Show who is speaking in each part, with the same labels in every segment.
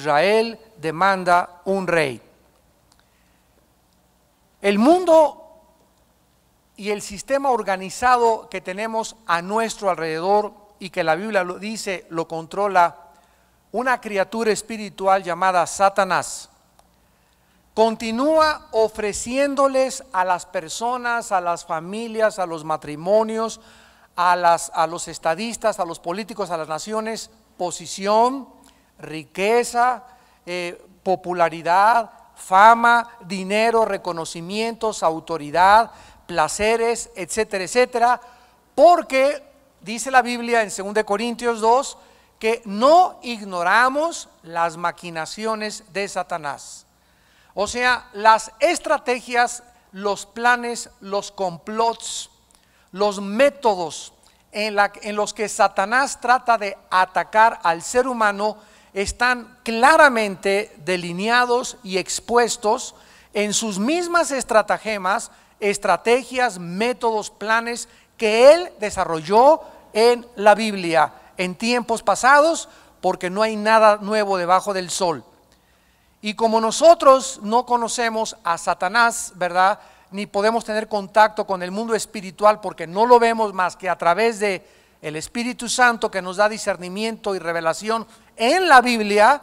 Speaker 1: Israel demanda un rey. El mundo y el sistema organizado que tenemos a nuestro alrededor y que la Biblia lo dice, lo controla una criatura espiritual llamada Satanás. Continúa ofreciéndoles a las personas, a las familias, a los matrimonios, a, las, a los estadistas, a los políticos, a las naciones, posición, riqueza, eh, popularidad, fama, dinero, reconocimientos, autoridad, placeres, etcétera, etcétera, porque dice la Biblia en 2 Corintios 2 que no ignoramos las maquinaciones de Satanás. O sea, las estrategias, los planes, los complots, los métodos en, en los que Satanás trata de atacar al ser humano están claramente delineados y expuestos en sus mismas estratagemas, estrategias, métodos, planes que él desarrolló en la Biblia en tiempos pasados, porque no hay nada nuevo debajo del sol. Y como nosotros no conocemos a Satanás, ¿verdad? Ni podemos tener contacto con el mundo espiritual porque no lo vemos más que a través de el Espíritu Santo que nos da discernimiento y revelación en la Biblia,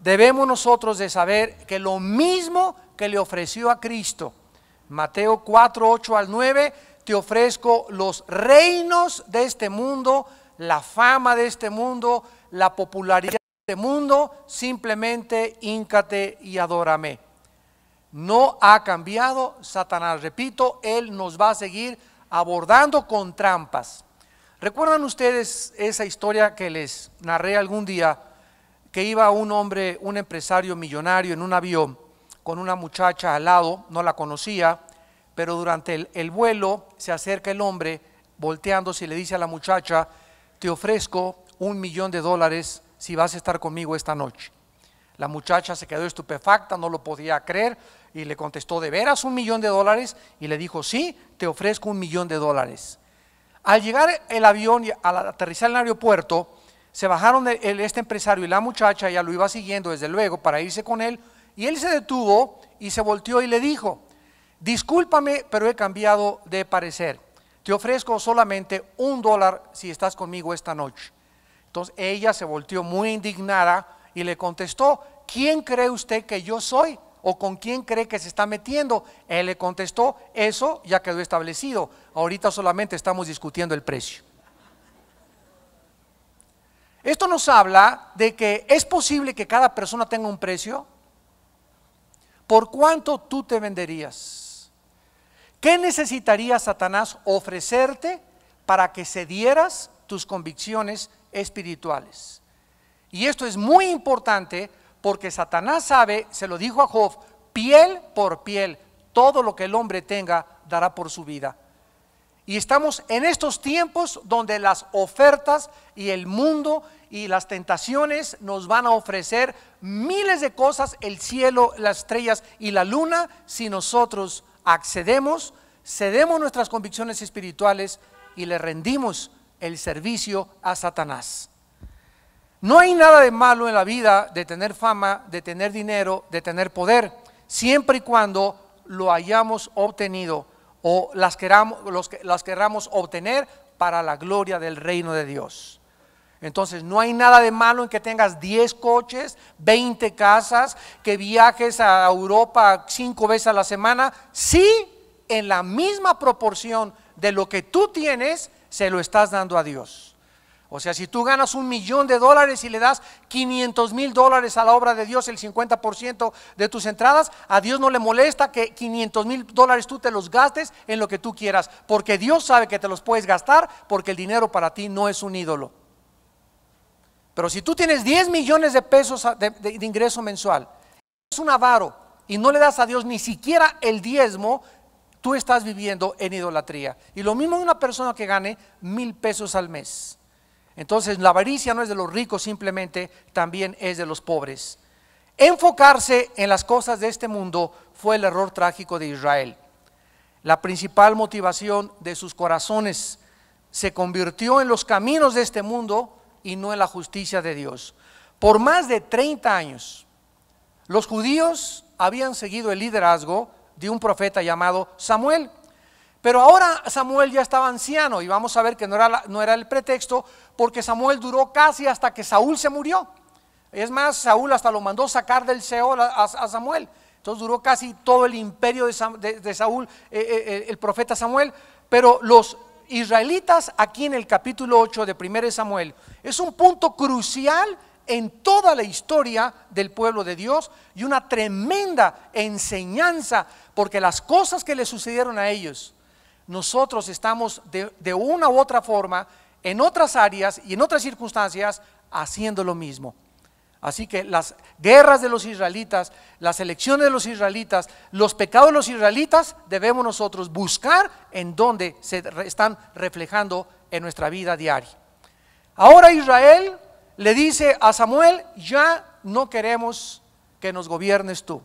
Speaker 1: debemos nosotros de saber que lo mismo que le ofreció a Cristo, Mateo 4, 8 al 9, te ofrezco los reinos de este mundo, la fama de este mundo, la popularidad de este mundo, simplemente íncate y adórame. No ha cambiado Satanás, repito, él nos va a seguir abordando con trampas. ¿Recuerdan ustedes esa historia que les narré algún día? Que iba un hombre, un empresario millonario en un avión con una muchacha al lado, no la conocía, pero durante el, vuelo se acerca el hombre volteándose y le dice a la muchacha, te ofrezco un millón de dólares si vas a estar conmigo esta noche. La muchacha se quedó estupefacta, no lo podía creer y le contestó, ¿de veras un millón de dólares? Y le dijo, sí, te ofrezco un millón de dólares. Al llegar el avión y al aterrizar en el aeropuerto, se bajaron este empresario y la muchacha, ella lo iba siguiendo desde luego para irse con él, y él se detuvo y se volteó y le dijo, discúlpame, pero he cambiado de parecer. Te ofrezco solamente un dólar si estás conmigo esta noche. Entonces ella se volteó muy indignada y le contestó, ¿quién cree usted que yo soy? o con quién cree que se está metiendo. Él le contestó, eso ya quedó establecido. Ahorita solamente estamos discutiendo el precio. Esto nos habla de que es posible que cada persona tenga un precio. ¿Por cuánto tú te venderías? ¿Qué necesitaría Satanás ofrecerte para que cedieras tus convicciones espirituales? Y esto es muy importante porque Satanás sabe, se lo dijo a Job, piel por piel, todo lo que el hombre tenga dará por su vida. Y estamos en estos tiempos donde las ofertas y el mundo y las tentaciones nos van a ofrecer miles de cosas, el cielo, las estrellas y la luna, si nosotros accedemos, cedemos nuestras convicciones espirituales y le rendimos el servicio a Satanás. No hay nada de malo en la vida de tener fama, de tener dinero, de tener poder, siempre y cuando lo hayamos obtenido o las queramos, los, las queramos obtener para la gloria del reino de Dios. Entonces, no hay nada de malo en que tengas 10 coches, 20 casas, que viajes a Europa cinco veces a la semana, si en la misma proporción de lo que tú tienes, se lo estás dando a Dios. O sea, si tú ganas un millón de dólares y le das 500 mil dólares a la obra de Dios, el 50% de tus entradas, a Dios no le molesta que 500 mil dólares tú te los gastes en lo que tú quieras, porque Dios sabe que te los puedes gastar porque el dinero para ti no es un ídolo. Pero si tú tienes 10 millones de pesos de, ingreso mensual, es un avaro y no le das a Dios ni siquiera el diezmo, tú estás viviendo en idolatría. Y lo mismo una persona que gane mil pesos al mes entonces la avaricia no es de los ricos simplemente, también es de los pobres. Enfocarse en las cosas de este mundo fue el error trágico de Israel. La principal motivación de sus corazones se convirtió en los caminos de este mundo y no en la justicia de Dios. Por más de 30 años, los judíos habían seguido el liderazgo de un profeta llamado Samuel, pero ahora Samuel ya estaba anciano y vamos a ver que no era, no era el pretexto porque Samuel duró casi hasta que Saúl se murió. Es más, Saúl hasta lo mandó sacar del Seol a, Samuel. Entonces duró casi todo el imperio de, Saúl, eh, eh, eh, el profeta Samuel. Pero los israelitas aquí en el capítulo 8 de 1 Samuel es un punto crucial en toda la historia del pueblo de Dios y una tremenda enseñanza porque las cosas que le sucedieron a ellos nosotros estamos de, una u otra forma, en otras áreas y en otras circunstancias, haciendo lo mismo. Así que las guerras de los israelitas, las elecciones de los israelitas, los pecados de los israelitas, debemos nosotros buscar en dónde se están reflejando en nuestra vida diaria. Ahora Israel le dice a Samuel, ya no queremos que nos gobiernes tú.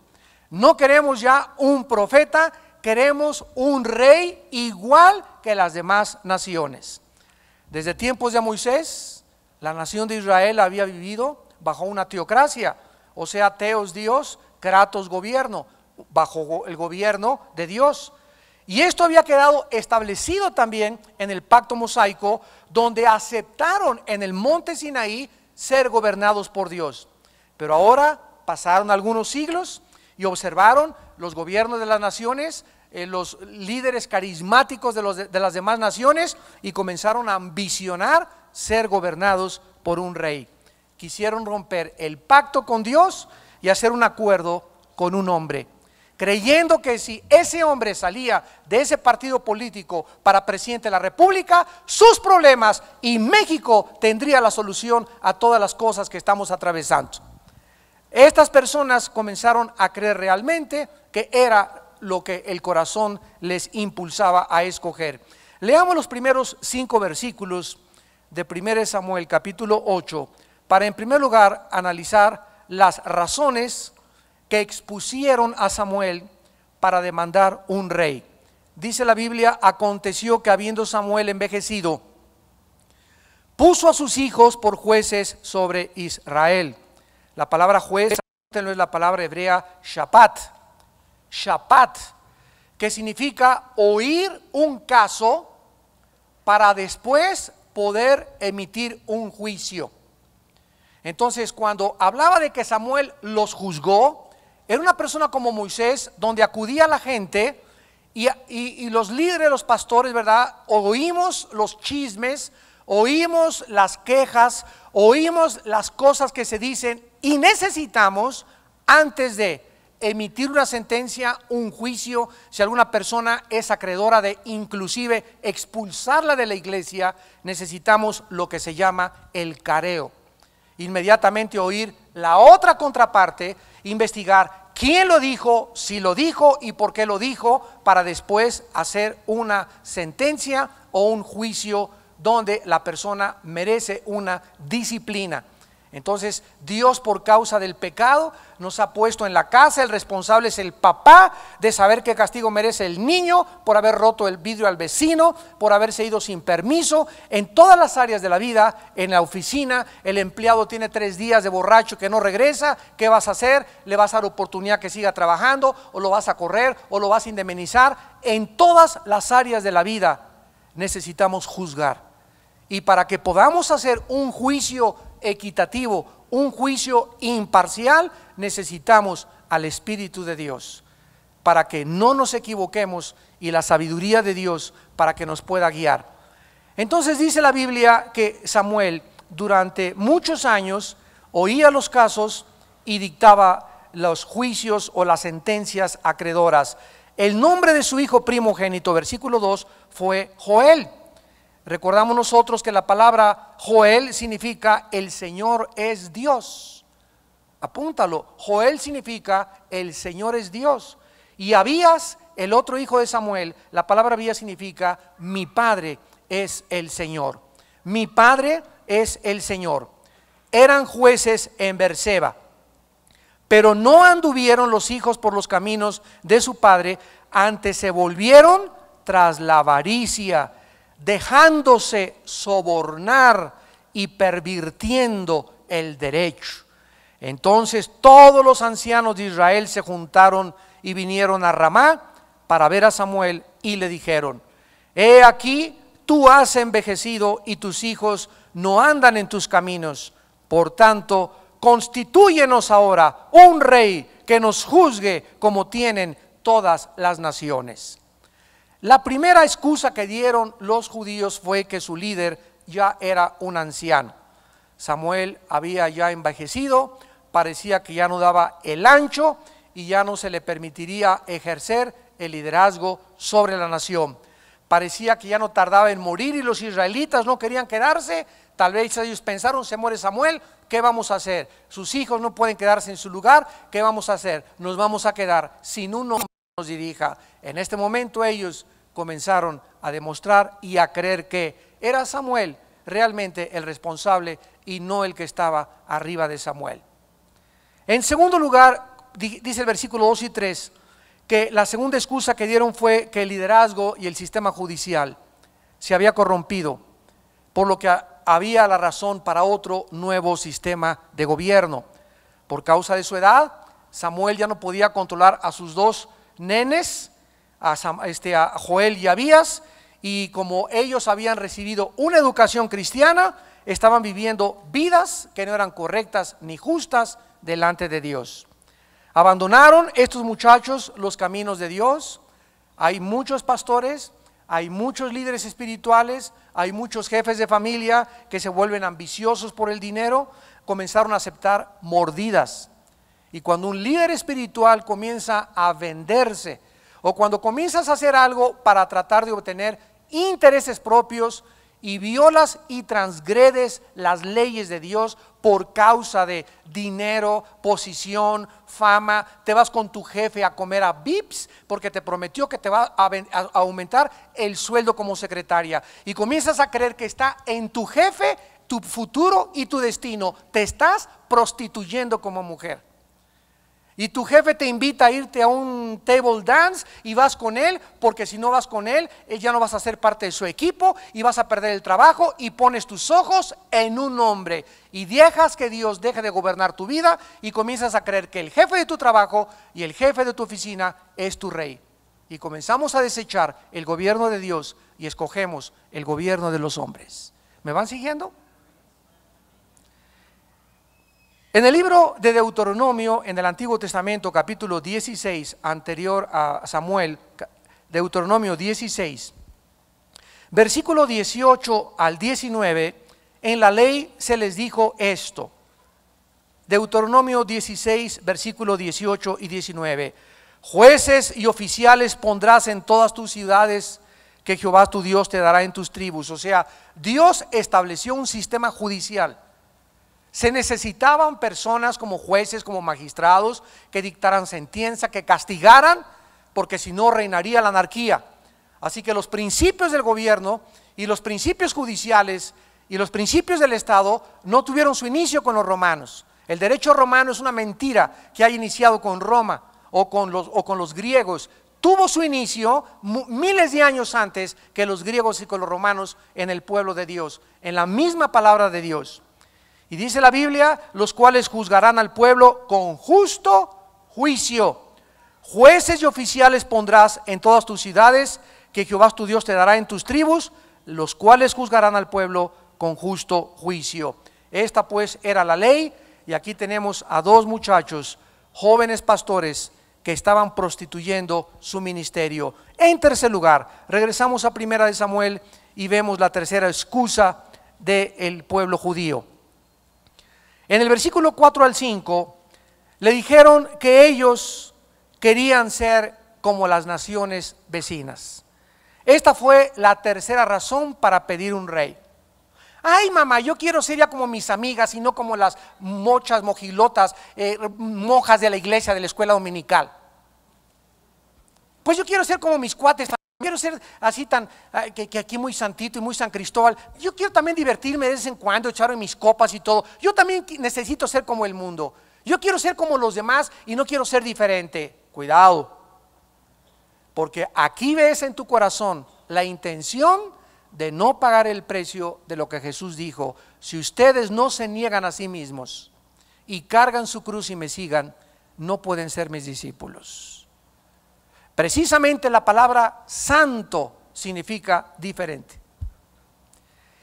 Speaker 1: No queremos ya un profeta queremos un rey igual que las demás naciones. Desde tiempos de Moisés, la nación de Israel había vivido bajo una teocracia, o sea, teos Dios, kratos gobierno, bajo el gobierno de Dios. Y esto había quedado establecido también en el pacto mosaico, donde aceptaron en el monte Sinaí ser gobernados por Dios. Pero ahora pasaron algunos siglos y observaron los gobiernos de las naciones, eh, los líderes carismáticos de, de las demás naciones y comenzaron a ambicionar ser gobernados por un rey. Quisieron romper el pacto con Dios y hacer un acuerdo con un hombre, creyendo que si ese hombre salía de ese partido político para presidente de la República, sus problemas y México tendría la solución a todas las cosas que estamos atravesando. Estas personas comenzaron a creer realmente que era lo que el corazón les impulsaba a escoger. Leamos los primeros cinco versículos de 1 Samuel capítulo 8 para en primer lugar analizar las razones que expusieron a Samuel para demandar un rey. Dice la Biblia, aconteció que habiendo Samuel envejecido, puso a sus hijos por jueces sobre Israel. La palabra juez no es la palabra hebrea shapat. Shapat, que significa oír un caso para después poder emitir un juicio. Entonces, cuando hablaba de que Samuel los juzgó, era una persona como Moisés, donde acudía la gente y, y los líderes, los pastores, ¿verdad? Oímos los chismes, oímos las quejas, oímos las cosas que se dicen y necesitamos, antes de emitir una sentencia, un juicio, si alguna persona es acreedora de inclusive expulsarla de la iglesia, necesitamos lo que se llama el careo. Inmediatamente oír la otra contraparte, investigar quién lo dijo, si lo dijo y por qué lo dijo, para después hacer una sentencia o un juicio donde la persona merece una disciplina. Entonces, Dios por causa del pecado nos ha puesto en la casa, el responsable es el papá de saber qué castigo merece el niño por haber roto el vidrio al vecino, por haberse ido sin permiso, en todas las áreas de la vida, en la oficina, el empleado tiene tres días de borracho que no regresa, ¿qué vas a hacer? ¿Le vas a dar oportunidad que siga trabajando o lo vas a correr o lo vas a indemnizar? En todas las áreas de la vida necesitamos juzgar. Y para que podamos hacer un juicio equitativo, un juicio imparcial, necesitamos al Espíritu de Dios para que no nos equivoquemos y la sabiduría de Dios para que nos pueda guiar. Entonces dice la Biblia que Samuel durante muchos años oía los casos y dictaba los juicios o las sentencias acreedoras. El nombre de su hijo primogénito, versículo 2, fue Joel. Recordamos nosotros que la palabra Joel significa el Señor es Dios. Apúntalo, Joel significa el Señor es Dios. Y Abías, el otro hijo de Samuel, la palabra Abías significa mi padre es el Señor. Mi padre es el Señor. Eran jueces en Berseba. Pero no anduvieron los hijos por los caminos de su padre, antes se volvieron tras la avaricia dejándose sobornar y pervirtiendo el derecho. Entonces todos los ancianos de Israel se juntaron y vinieron a Ramá para ver a Samuel y le dijeron, he aquí, tú has envejecido y tus hijos no andan en tus caminos. Por tanto, constituyenos ahora un rey que nos juzgue como tienen todas las naciones. La primera excusa que dieron los judíos fue que su líder ya era un anciano. Samuel había ya envejecido, parecía que ya no daba el ancho y ya no se le permitiría ejercer el liderazgo sobre la nación. Parecía que ya no tardaba en morir y los israelitas no querían quedarse. Tal vez ellos pensaron, se muere Samuel, ¿qué vamos a hacer? Sus hijos no pueden quedarse en su lugar, ¿qué vamos a hacer? Nos vamos a quedar sin un hombre nos dirija. En este momento ellos comenzaron a demostrar y a creer que era Samuel realmente el responsable y no el que estaba arriba de Samuel. En segundo lugar, dice el versículo 2 y 3, que la segunda excusa que dieron fue que el liderazgo y el sistema judicial se había corrompido, por lo que había la razón para otro nuevo sistema de gobierno. Por causa de su edad, Samuel ya no podía controlar a sus dos nenes, a, este, a Joel y Abías, y como ellos habían recibido una educación cristiana, estaban viviendo vidas que no eran correctas ni justas delante de Dios. Abandonaron estos muchachos los caminos de Dios. Hay muchos pastores, hay muchos líderes espirituales, hay muchos jefes de familia que se vuelven ambiciosos por el dinero, comenzaron a aceptar mordidas y cuando un líder espiritual comienza a venderse o cuando comienzas a hacer algo para tratar de obtener intereses propios y violas y transgredes las leyes de Dios por causa de dinero, posición, fama, te vas con tu jefe a comer a VIPs porque te prometió que te va a, aumentar el sueldo como secretaria y comienzas a creer que está en tu jefe tu futuro y tu destino. Te estás prostituyendo como mujer. Y tu jefe te invita a irte a un table dance y vas con él, porque si no vas con él, ya no vas a ser parte de su equipo y vas a perder el trabajo y pones tus ojos en un hombre y dejas que Dios deje de gobernar tu vida y comienzas a creer que el jefe de tu trabajo y el jefe de tu oficina es tu rey. Y comenzamos a desechar el gobierno de Dios y escogemos el gobierno de los hombres. ¿Me van siguiendo? En el libro de Deuteronomio, en el Antiguo Testamento, capítulo 16, anterior a Samuel, Deuteronomio 16, versículo 18 al 19, en la ley se les dijo esto. Deuteronomio 16, versículo 18 y 19. Jueces y oficiales pondrás en todas tus ciudades que Jehová tu Dios te dará en tus tribus. O sea, Dios estableció un sistema judicial se necesitaban personas como jueces, como magistrados, que dictaran sentencia, que castigaran, porque si no reinaría la anarquía. Así que los principios del gobierno y los principios judiciales y los principios del Estado no tuvieron su inicio con los romanos. El derecho romano es una mentira que ha iniciado con Roma o con los, o con los griegos. Tuvo su inicio miles de años antes que los griegos y con los romanos en el pueblo de Dios, en la misma palabra de Dios. Y dice la Biblia, los cuales juzgarán al pueblo con justo juicio. Jueces y oficiales pondrás en todas tus ciudades, que Jehová tu Dios te dará en tus tribus, los cuales juzgarán al pueblo con justo juicio. Esta pues era la ley, y aquí tenemos a dos muchachos, jóvenes pastores, que estaban prostituyendo su ministerio. En tercer lugar, regresamos a Primera de Samuel y vemos la tercera excusa del pueblo judío. En el versículo 4 al 5 le dijeron que ellos querían ser como las naciones vecinas. Esta fue la tercera razón para pedir un rey. Ay, mamá, yo quiero ser ya como mis amigas y no como las mochas, mojilotas, eh, mojas de la iglesia, de la escuela dominical. Pues yo quiero ser como mis cuates quiero ser así tan, ah, que, aquí muy santito y muy San Cristóbal. Yo quiero también divertirme de vez en cuando, echarme mis copas y todo. Yo también necesito ser como el mundo. Yo quiero ser como los demás y no quiero ser diferente. Cuidado. Porque aquí ves en tu corazón la intención de no pagar el precio de lo que Jesús dijo. Si ustedes no se niegan a sí mismos y cargan su cruz y me sigan, no pueden ser mis discípulos. Precisamente la palabra santo significa diferente.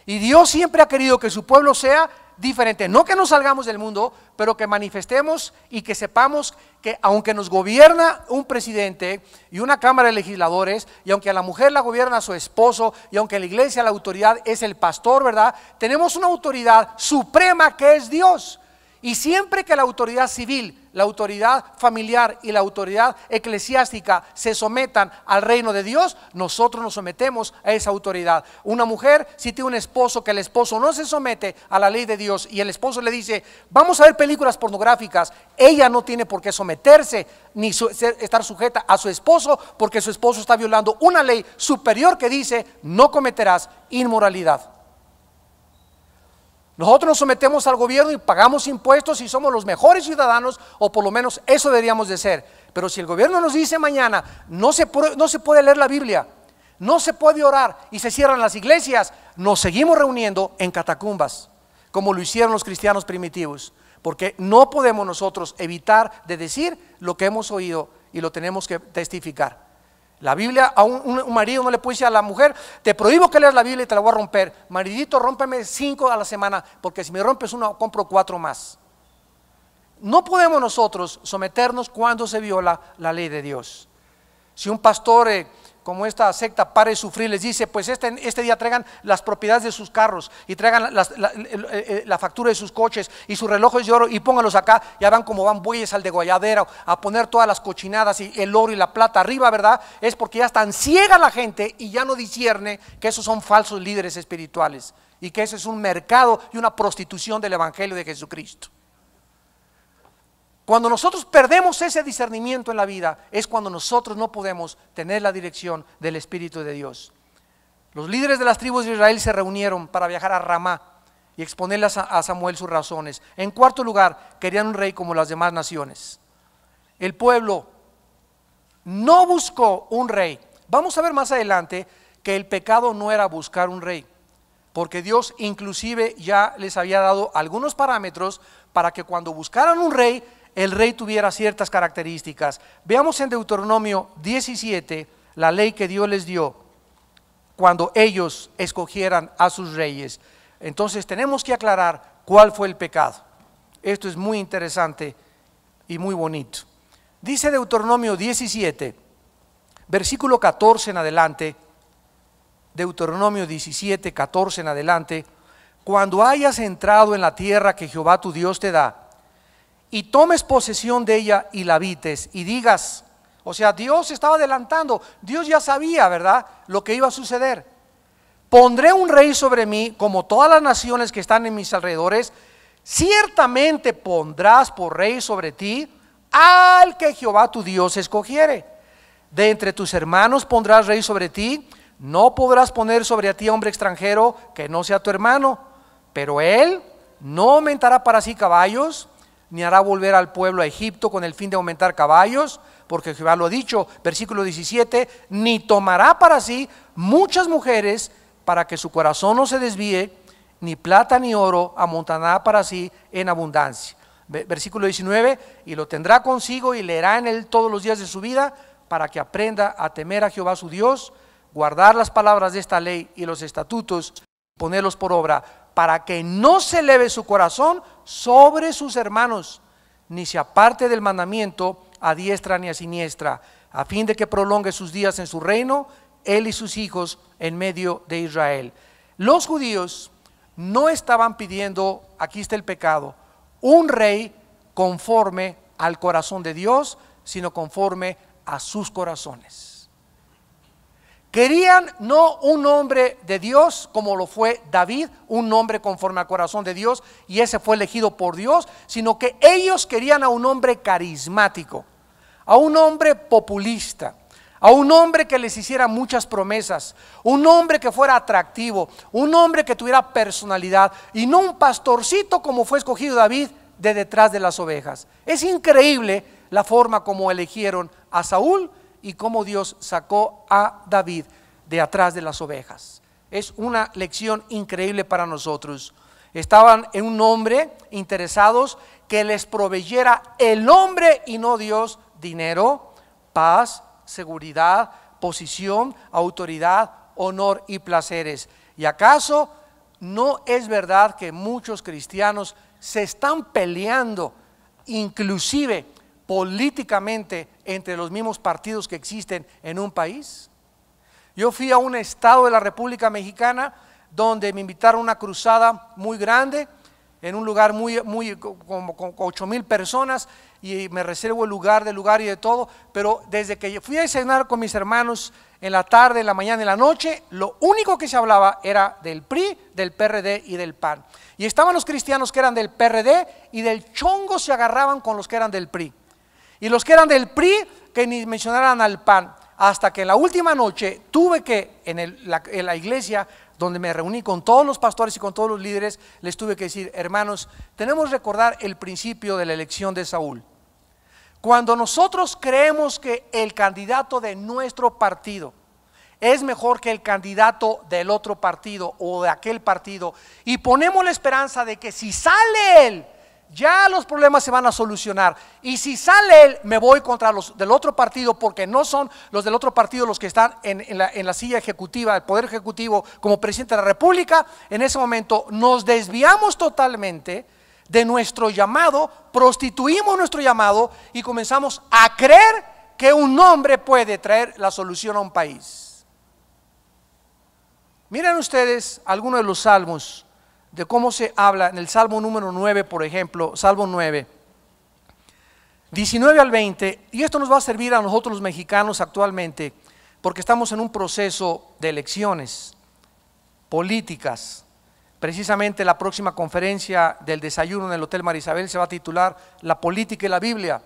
Speaker 1: Y Dios siempre ha querido que su pueblo sea diferente. No que nos salgamos del mundo, pero que manifestemos y que sepamos que aunque nos gobierna un presidente y una Cámara de Legisladores, y aunque a la mujer la gobierna su esposo, y aunque en la iglesia la autoridad es el pastor, ¿verdad? Tenemos una autoridad suprema que es Dios. Y siempre que la autoridad civil, la autoridad familiar y la autoridad eclesiástica se sometan al reino de Dios, nosotros nos sometemos a esa autoridad. Una mujer, si tiene un esposo que el esposo no se somete a la ley de Dios y el esposo le dice, vamos a ver películas pornográficas, ella no tiene por qué someterse ni estar sujeta a su esposo porque su esposo está violando una ley superior que dice, no cometerás inmoralidad. Nosotros nos sometemos al gobierno y pagamos impuestos y somos los mejores ciudadanos, o por lo menos eso deberíamos de ser. Pero si el gobierno nos dice mañana, no se, no se puede leer la Biblia, no se puede orar y se cierran las iglesias, nos seguimos reuniendo en catacumbas, como lo hicieron los cristianos primitivos, porque no podemos nosotros evitar de decir lo que hemos oído y lo tenemos que testificar. La Biblia, a un, marido no le puede decir a la mujer, te prohíbo que leas la Biblia y te la voy a romper. Maridito, rómpeme cinco a la semana, porque si me rompes uno, compro cuatro más. No podemos nosotros someternos cuando se viola la ley de Dios. Si un pastor eh, como esta secta Pare Sufrir, les dice, pues este, este día traigan las propiedades de sus carros y traigan eh, eh, la, factura de sus coches y sus relojes de oro y póngalos acá, ya van como van bueyes al degolladero a poner todas las cochinadas y el oro y la plata arriba, ¿verdad? Es porque ya están ciega la gente y ya no discierne que esos son falsos líderes espirituales y que ese es un mercado y una prostitución del Evangelio de Jesucristo. Cuando nosotros perdemos ese discernimiento en la vida, es cuando nosotros no podemos tener la dirección del Espíritu de Dios. Los líderes de las tribus de Israel se reunieron para viajar a Ramá y exponerle a Samuel sus razones. En cuarto lugar, querían un rey como las demás naciones. El pueblo no buscó un rey. Vamos a ver más adelante que el pecado no era buscar un rey, porque Dios inclusive ya les había dado algunos parámetros para que cuando buscaran un rey el rey tuviera ciertas características. Veamos en Deuteronomio 17 la ley que Dios les dio cuando ellos escogieran a sus reyes. Entonces tenemos que aclarar cuál fue el pecado. Esto es muy interesante y muy bonito. Dice Deuteronomio 17, versículo 14 en adelante, Deuteronomio 17, 14 en adelante, cuando hayas entrado en la tierra que Jehová tu Dios te da, y tomes posesión de ella y la habites y digas, o sea, Dios estaba adelantando, Dios ya sabía, ¿verdad?, lo que iba a suceder. Pondré un rey sobre mí, como todas las naciones que están en mis alrededores, ciertamente pondrás por rey sobre ti al que Jehová tu Dios escogiere. De entre tus hermanos pondrás rey sobre ti, no podrás poner sobre ti a hombre extranjero que no sea tu hermano, pero él no aumentará para sí caballos, ni hará volver al pueblo a Egipto con el fin de aumentar caballos, porque Jehová lo ha dicho, versículo 17, ni tomará para sí muchas mujeres para que su corazón no se desvíe, ni plata ni oro Amontará para sí en abundancia. Versículo 19, y lo tendrá consigo y leerá en él todos los días de su vida para que aprenda a temer a Jehová su Dios, guardar las palabras de esta ley y los estatutos, ponerlos por obra, para que no se eleve su corazón sobre sus hermanos, ni se aparte del mandamiento a diestra ni a siniestra, a fin de que prolongue sus días en su reino, él y sus hijos en medio de Israel. Los judíos no estaban pidiendo, aquí está el pecado, un rey conforme al corazón de Dios, sino conforme a sus corazones. Querían no un hombre de Dios como lo fue David, un hombre conforme al corazón de Dios, y ese fue elegido por Dios, sino que ellos querían a un hombre carismático, a un hombre populista, a un hombre que les hiciera muchas promesas, un hombre que fuera atractivo, un hombre que tuviera personalidad, y no un pastorcito como fue escogido David de detrás de las ovejas. Es increíble la forma como eligieron a Saúl y cómo Dios sacó a David de atrás de las ovejas. Es una lección increíble para nosotros. Estaban en un hombre interesados que les proveyera el hombre y no Dios dinero, paz, seguridad, posición, autoridad, honor y placeres. ¿Y acaso no es verdad que muchos cristianos se están peleando inclusive políticamente entre los mismos partidos que existen en un país. Yo fui a un estado de la República Mexicana donde me invitaron a una cruzada muy grande, en un lugar muy, muy como con 8 mil personas, y me reservo el lugar del lugar y de todo, pero desde que yo fui a cenar con mis hermanos en la tarde, en la mañana, en la noche, lo único que se hablaba era del PRI, del PRD y del PAN. Y estaban los cristianos que eran del PRD y del chongo se agarraban con los que eran del PRI. Y los que eran del PRI, que ni mencionaran al PAN. Hasta que la última noche tuve que, en, la, en la iglesia donde me reuní con todos los pastores y con todos los líderes, les tuve que decir, hermanos, tenemos que recordar el principio de la elección de Saúl. Cuando nosotros creemos que el candidato de nuestro partido es mejor que el candidato del otro partido o de aquel partido y ponemos la esperanza de que si sale él, ya los problemas se van a solucionar. Y si sale él, me voy contra los del otro partido, porque no son los del otro partido los que están en, la, la, silla ejecutiva, el Poder Ejecutivo, como presidente de la República. En ese momento nos desviamos totalmente de nuestro llamado, prostituimos nuestro llamado y comenzamos a creer que un hombre puede traer la solución a un país. Miren ustedes algunos de los salmos de cómo se habla en el Salmo número 9, por ejemplo, Salmo 9, 19 al 20, y esto nos va a servir a nosotros los mexicanos actualmente, porque estamos en un proceso de elecciones políticas. Precisamente la próxima conferencia del desayuno en el Hotel Marisabel se va a titular La política y la Biblia,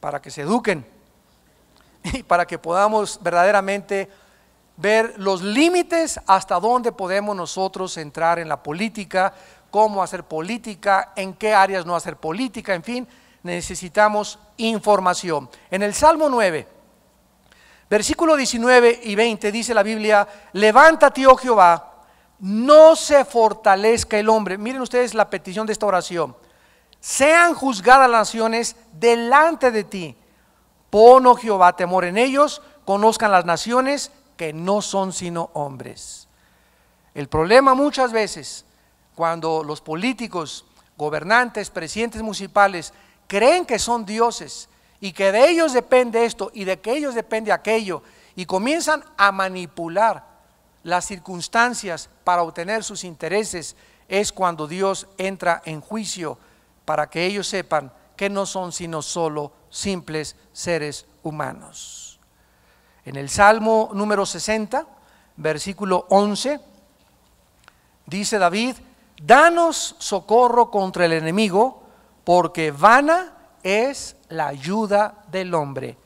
Speaker 1: para que se eduquen y para que podamos verdaderamente ver los límites hasta dónde podemos nosotros entrar en la política, cómo hacer política, en qué áreas no hacer política, en fin, necesitamos información. En el Salmo 9, versículo 19 y 20 dice la Biblia, levántate, oh Jehová, no se fortalezca el hombre. Miren ustedes la petición de esta oración. Sean juzgadas las naciones delante de ti. Pon, oh Jehová, temor en ellos, conozcan las naciones que no son sino hombres. El problema muchas veces cuando los políticos, gobernantes, presidentes municipales creen que son dioses y que de ellos depende esto y de que ellos depende aquello y comienzan a manipular las circunstancias para obtener sus intereses, es cuando Dios entra en juicio para que ellos sepan que no son sino solo simples seres humanos. En el Salmo número 60, versículo 11, dice David, danos socorro contra el enemigo, porque vana es la ayuda del hombre.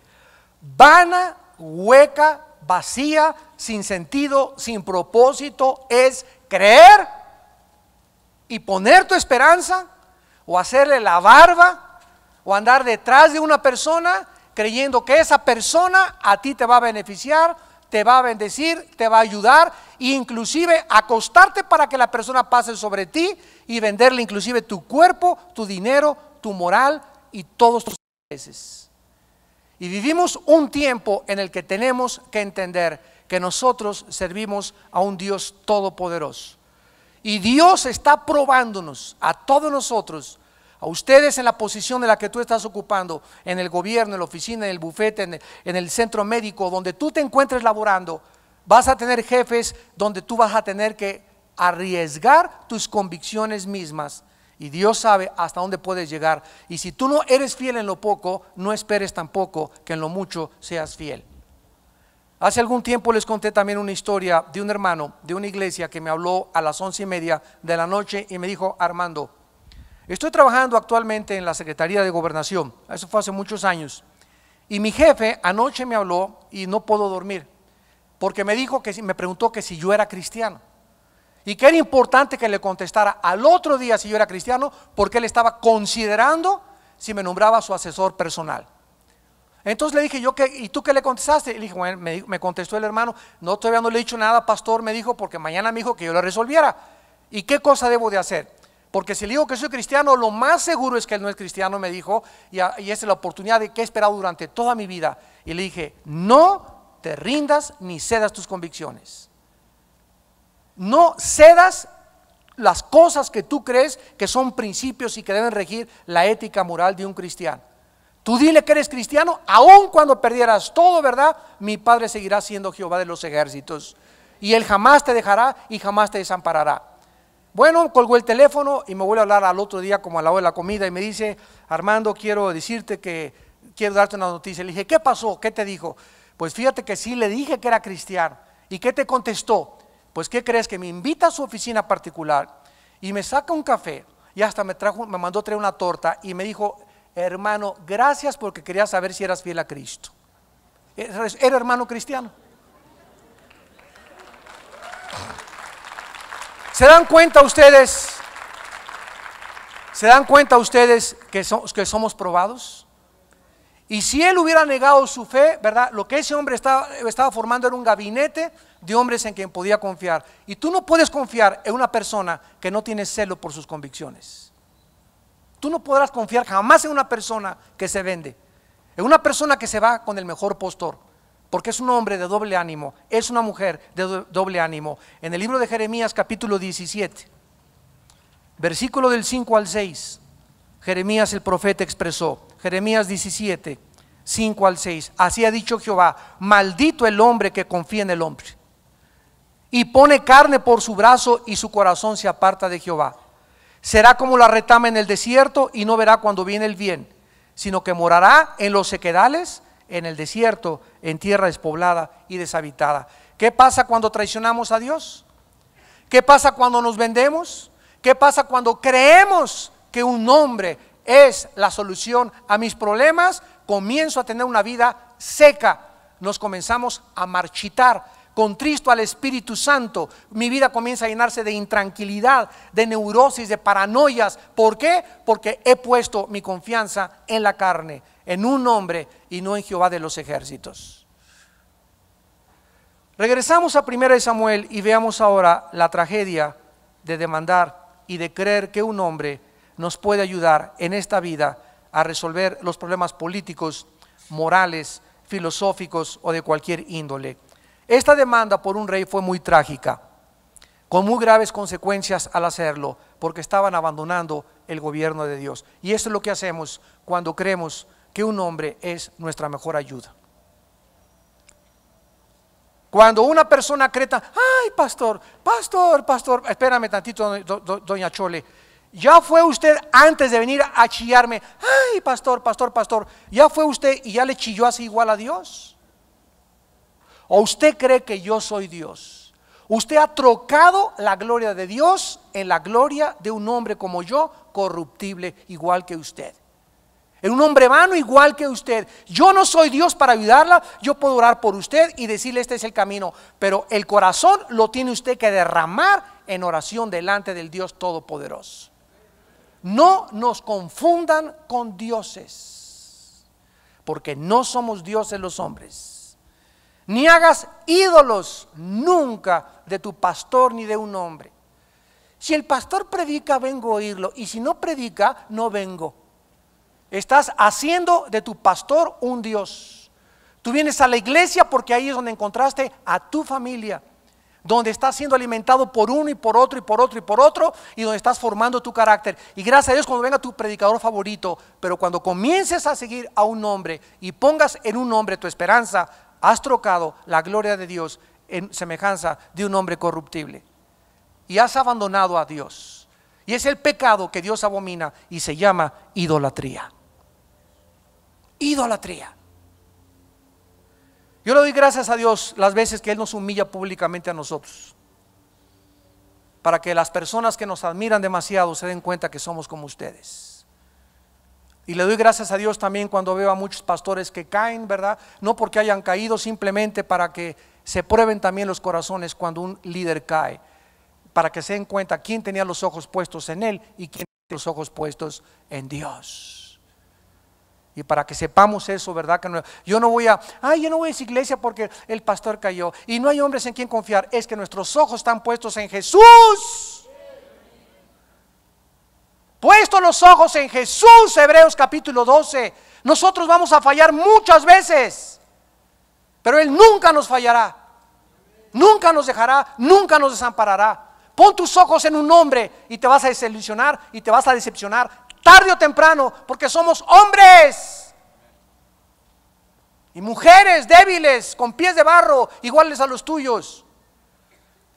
Speaker 1: Vana, hueca, vacía, sin sentido, sin propósito, es creer y poner tu esperanza o hacerle la barba o andar detrás de una persona creyendo que esa persona a ti te va a beneficiar, te va a bendecir, te va a ayudar, inclusive acostarte para que la persona pase sobre ti y venderle inclusive tu cuerpo, tu dinero, tu moral y todos tus intereses. Y vivimos un tiempo en el que tenemos que entender que nosotros servimos a un Dios todopoderoso. Y Dios está probándonos a todos nosotros a ustedes en la posición de la que tú estás ocupando, en el gobierno, en la oficina, en el bufete, en el, centro médico, donde tú te encuentres laborando, vas a tener jefes donde tú vas a tener que arriesgar tus convicciones mismas. Y Dios sabe hasta dónde puedes llegar. Y si tú no eres fiel en lo poco, no esperes tampoco que en lo mucho seas fiel. Hace algún tiempo les conté también una historia de un hermano de una iglesia que me habló a las once y media de la noche y me dijo, Armando, Estoy trabajando actualmente en la Secretaría de Gobernación, eso fue hace muchos años, y mi jefe anoche me habló y no puedo dormir, porque me dijo que me preguntó que si yo era cristiano y que era importante que le contestara al otro día si yo era cristiano, porque él estaba considerando si me nombraba su asesor personal. Entonces le dije yo, que ¿y tú qué le contestaste? le bueno, me, me, contestó el hermano, no, todavía no le he dicho nada, pastor, me dijo, porque mañana me dijo que yo lo resolviera. ¿Y qué cosa debo de hacer? Porque si le digo que soy cristiano, lo más seguro es que él no es cristiano, me dijo, y, es la oportunidad de que he esperado durante toda mi vida. Y le dije, no te rindas ni cedas tus convicciones. No cedas las cosas que tú crees que son principios y que deben regir la ética moral de un cristiano. Tú dile que eres cristiano, aun cuando perdieras todo, ¿verdad? Mi Padre seguirá siendo Jehová de los ejércitos. Y Él jamás te dejará y jamás te desamparará. Bueno, colgó el teléfono y me vuelve a hablar al otro día como a la hora de la comida y me dice, Armando, quiero decirte que quiero darte una noticia. Le dije, ¿qué pasó? ¿Qué te dijo? Pues fíjate que sí, le dije que era cristiano. ¿Y qué te contestó? Pues ¿qué crees? Que me invita a su oficina particular y me saca un café y hasta me, trajo, me mandó traer una torta y me dijo, hermano, gracias porque quería saber si eras fiel a Cristo. Era hermano cristiano. ¿Se dan cuenta ustedes? ¿Se dan cuenta ustedes que, que somos probados? Y si él hubiera negado su fe, ¿verdad? Lo que ese hombre estaba, estaba formando era un gabinete de hombres en quien podía confiar. Y tú no puedes confiar en una persona que no tiene celo por sus convicciones. Tú no podrás confiar jamás en una persona que se vende, en una persona que se va con el mejor postor porque es un hombre de doble ánimo, es una mujer de doble ánimo. En el libro de Jeremías capítulo 17, versículo del 5 al 6, Jeremías el profeta expresó, Jeremías 17, 5 al 6, así ha dicho Jehová, maldito el hombre que confía en el hombre, y pone carne por su brazo y su corazón se aparta de Jehová. Será como la retama en el desierto y no verá cuando viene el bien, sino que morará en los sequedales en el desierto, en tierra despoblada y deshabitada. ¿Qué pasa cuando traicionamos a Dios? ¿Qué pasa cuando nos vendemos? ¿Qué pasa cuando creemos que un hombre es la solución a mis problemas? Comienzo a tener una vida seca, nos comenzamos a marchitar Contristo al Espíritu Santo, mi vida comienza a llenarse de intranquilidad, de neurosis, de paranoias. ¿Por qué? Porque he puesto mi confianza en la carne, en un hombre y no en Jehová de los ejércitos. Regresamos a 1 Samuel y veamos ahora la tragedia de demandar y de creer que un hombre nos puede ayudar en esta vida a resolver los problemas políticos, morales, filosóficos o de cualquier índole. Esta demanda por un rey fue muy trágica, con muy graves consecuencias al hacerlo, porque estaban abandonando el gobierno de Dios. Y eso es lo que hacemos cuando creemos que un hombre es nuestra mejor ayuda. Cuando una persona creta, ay, pastor, pastor, pastor, espérame tantito, doña Chole. Ya fue usted antes de venir a chillarme, ay, pastor, pastor, pastor. Ya fue usted y ya le chilló así igual a Dios. ¿O usted cree que yo soy Dios? Usted ha trocado la gloria de Dios en la gloria de un hombre como yo, corruptible, igual que usted. En un hombre vano igual que usted. Yo no soy Dios para ayudarla, yo puedo orar por usted y decirle este es el camino, pero el corazón lo tiene usted que derramar en oración delante del Dios Todopoderoso. No nos confundan con dioses, porque no somos dioses los hombres. Ni hagas ídolos nunca de tu pastor ni de un hombre. Si el pastor predica, vengo a oírlo. Y si no predica, no vengo. Estás haciendo de tu pastor un Dios. Tú vienes a la iglesia porque ahí es donde encontraste a tu familia, donde estás siendo alimentado por uno y por otro y por otro y por otro y donde estás formando tu carácter. Y gracias a Dios cuando venga tu predicador favorito, pero cuando comiences a seguir a un hombre y pongas en un hombre tu esperanza, has trocado la gloria de Dios en semejanza de un hombre corruptible. Y has abandonado a Dios. Y es el pecado que Dios abomina y se llama idolatría. Idolatría. Yo le doy gracias a Dios las veces que Él nos humilla públicamente a nosotros. Para que las personas que nos admiran demasiado se den cuenta que somos como ustedes. Y le doy gracias a Dios también cuando veo a muchos pastores que caen, ¿verdad? No porque hayan caído, simplemente para que se prueben también los corazones cuando un líder cae, para que se den cuenta quién tenía los ojos puestos en él y quién tenía los ojos puestos en Dios. Y para que sepamos eso, ¿verdad? Que no, yo no voy a, ay, yo no voy a esa iglesia porque el pastor cayó y no hay hombres en quien confiar. Es que nuestros ojos están puestos en Jesús. Puesto los ojos en Jesús, Hebreos capítulo 12, nosotros vamos a fallar muchas veces, pero Él nunca nos fallará, nunca nos dejará, nunca nos desamparará. Pon tus ojos en un hombre y te vas a desilusionar y te vas a decepcionar tarde o temprano, porque somos hombres y mujeres débiles, con pies de barro, iguales a los tuyos.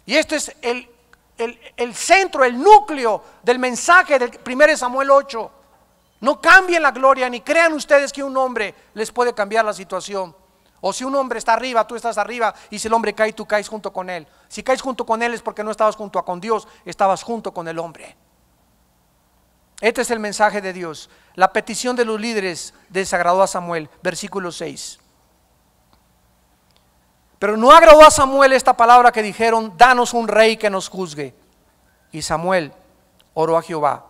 Speaker 1: Y esto es el el, centro, el núcleo del mensaje del 1 Samuel 8. No cambien la gloria, ni crean ustedes que un hombre les puede cambiar la situación. O si un hombre está arriba, tú estás arriba, y si el hombre cae, tú caes junto con él. Si caes junto con él es porque no estabas junto a con Dios, estabas junto con el hombre. Este es el mensaje de Dios. La petición de los líderes desagradó a Samuel, versículo 6. Pero no agradó a Samuel esta palabra que dijeron, danos un rey que nos juzgue. Y Samuel oró a Jehová.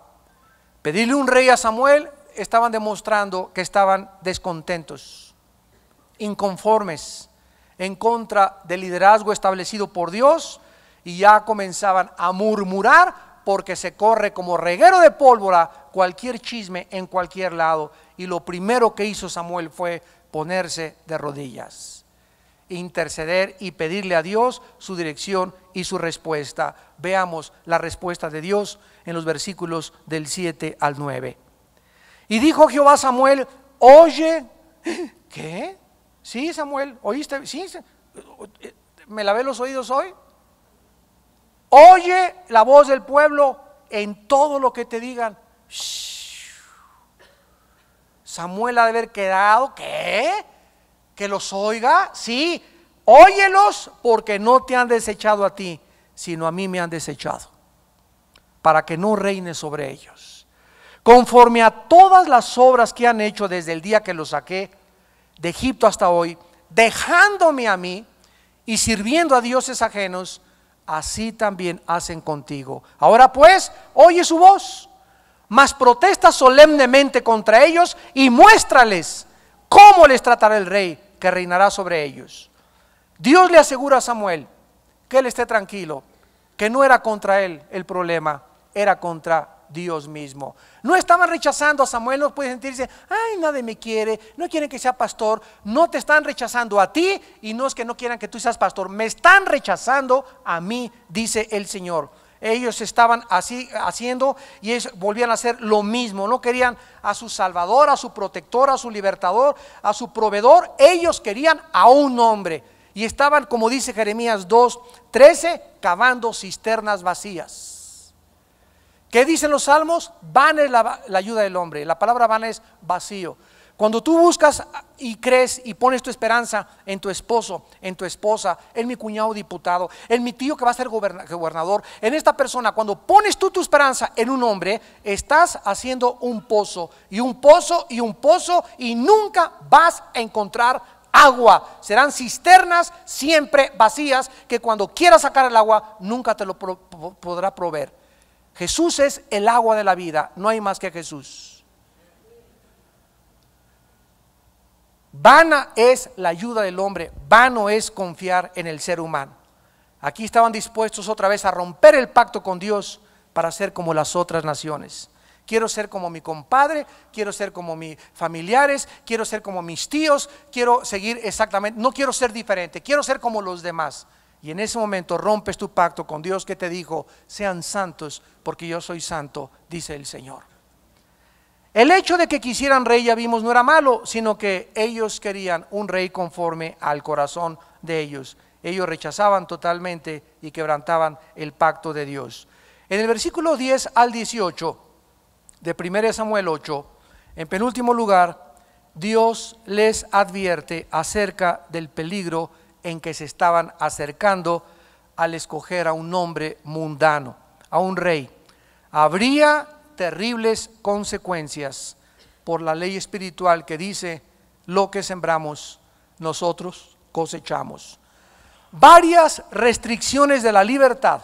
Speaker 1: Pedirle un rey a Samuel estaban demostrando que estaban descontentos, inconformes, en contra del liderazgo establecido por Dios y ya comenzaban a murmurar porque se corre como reguero de pólvora cualquier chisme en cualquier lado. Y lo primero que hizo Samuel fue ponerse de rodillas interceder y pedirle a Dios su dirección y su respuesta. Veamos la respuesta de Dios en los versículos del 7 al 9. Y dijo Jehová a Samuel, oye, ¿qué? Sí, Samuel, ¿oíste? Sí, me lavé los oídos hoy. Oye la voz del pueblo en todo lo que te digan. Samuel ha de haber quedado, ¿qué? que los oiga, sí, óyelos porque no te han desechado a ti, sino a mí me han desechado, para que no reine sobre ellos. Conforme a todas las obras que han hecho desde el día que los saqué de Egipto hasta hoy, dejándome a mí y sirviendo a dioses ajenos, así también hacen contigo. Ahora pues, oye su voz, mas protesta solemnemente contra ellos y muéstrales cómo les tratará el rey que reinará sobre ellos. Dios le asegura a Samuel que él esté tranquilo, que no era contra él el problema, era contra Dios mismo. No estaban rechazando a Samuel, no puede sentirse, ay, nadie me quiere, no quieren que sea pastor, no te están rechazando a ti y no es que no quieran que tú seas pastor, me están rechazando a mí, dice el Señor ellos estaban así haciendo y volvían a hacer lo mismo. No querían a su Salvador, a su protector, a su libertador, a su proveedor. Ellos querían a un hombre. Y estaban, como dice Jeremías 2, 13, cavando cisternas vacías. ¿Qué dicen los salmos? Van es la, la ayuda del hombre. La palabra van es vacío. Cuando tú buscas y crees y pones tu esperanza en tu esposo, en tu esposa, en mi cuñado diputado, en mi tío que va a ser gobernador, en esta persona, cuando pones tú tu esperanza en un hombre, estás haciendo un pozo y un pozo y un pozo y nunca vas a encontrar agua. Serán cisternas siempre vacías que cuando quieras sacar el agua nunca te lo podrá proveer. Jesús es el agua de la vida, no hay más que Jesús. Vana es la ayuda del hombre, vano es confiar en el ser humano. Aquí estaban dispuestos otra vez a romper el pacto con Dios para ser como las otras naciones. Quiero ser como mi compadre, quiero ser como mis familiares, quiero ser como mis tíos, quiero seguir exactamente, no quiero ser diferente, quiero ser como los demás. Y en ese momento rompes tu pacto con Dios que te dijo, sean santos porque yo soy santo, dice el Señor. El hecho de que quisieran rey, ya vimos, no era malo, sino que ellos querían un rey conforme al corazón de ellos. Ellos rechazaban totalmente y quebrantaban el pacto de Dios. En el versículo 10 al 18 de 1 Samuel 8, en penúltimo lugar, Dios les advierte acerca del peligro en que se estaban acercando al escoger a un hombre mundano, a un rey. Habría terribles consecuencias por la ley espiritual que dice, lo que sembramos, nosotros cosechamos. Varias restricciones de la libertad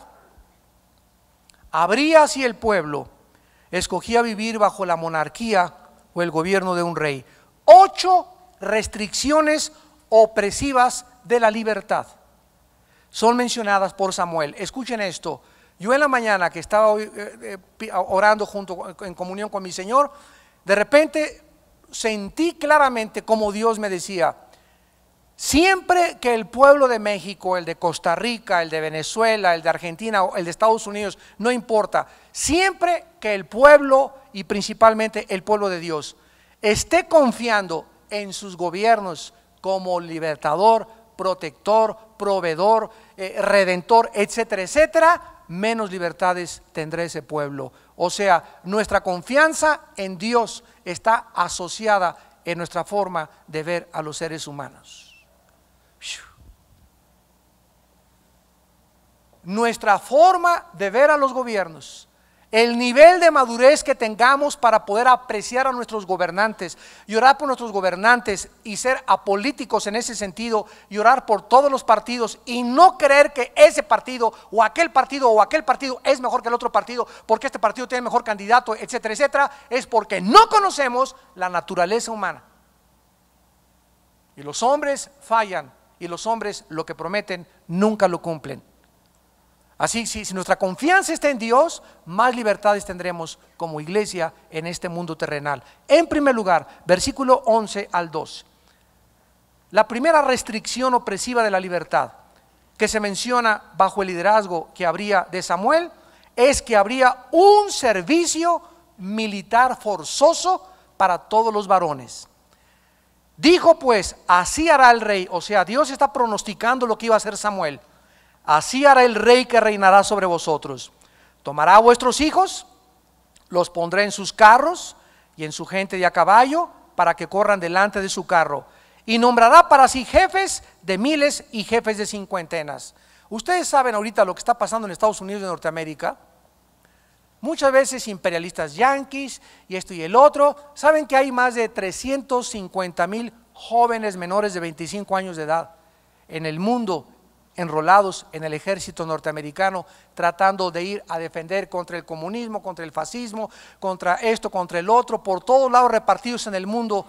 Speaker 1: habría si el pueblo escogía vivir bajo la monarquía o el gobierno de un rey. Ocho restricciones opresivas de la libertad son mencionadas por Samuel. Escuchen esto, yo en la mañana que estaba eh, eh, orando junto en comunión con mi Señor, de repente sentí claramente como Dios me decía, siempre que el pueblo de México, el de Costa Rica, el de Venezuela, el de Argentina, el de Estados Unidos, no importa, siempre que el pueblo y principalmente el pueblo de Dios esté confiando en sus gobiernos como libertador, protector, proveedor, eh, redentor, etcétera, etcétera, menos libertades tendrá ese pueblo. O sea, nuestra confianza en Dios está asociada en nuestra forma de ver a los seres humanos. Nuestra forma de ver a los gobiernos el nivel de madurez que tengamos para poder apreciar a nuestros gobernantes y orar por nuestros gobernantes y ser apolíticos en ese sentido y por todos los partidos y no creer que ese partido o aquel partido o aquel partido es mejor que el otro partido porque este partido tiene mejor candidato, etcétera, etcétera, es porque no conocemos la naturaleza humana. Y los hombres fallan y los hombres lo que prometen nunca lo cumplen. Así, si, si nuestra confianza está en Dios, más libertades tendremos como iglesia en este mundo terrenal. En primer lugar, versículo 11 al 12. La primera restricción opresiva de la libertad que se menciona bajo el liderazgo que habría de Samuel es que habría un servicio militar forzoso para todos los varones. Dijo pues, así hará el rey, o sea, Dios está pronosticando lo que iba a hacer Samuel. Así hará el rey que reinará sobre vosotros. Tomará a vuestros hijos, los pondrá en sus carros y en su gente de a caballo, para que corran delante de su carro. Y nombrará para sí jefes de miles y jefes de cincuentenas. Ustedes saben ahorita lo que está pasando en Estados Unidos de Norteamérica. Muchas veces imperialistas yanquis y esto y el otro. Saben que hay más de 350 mil jóvenes menores de 25 años de edad en el mundo enrolados en el ejército norteamericano tratando de ir a defender contra el comunismo, contra el fascismo, contra esto, contra el otro, por todos lados repartidos en el mundo.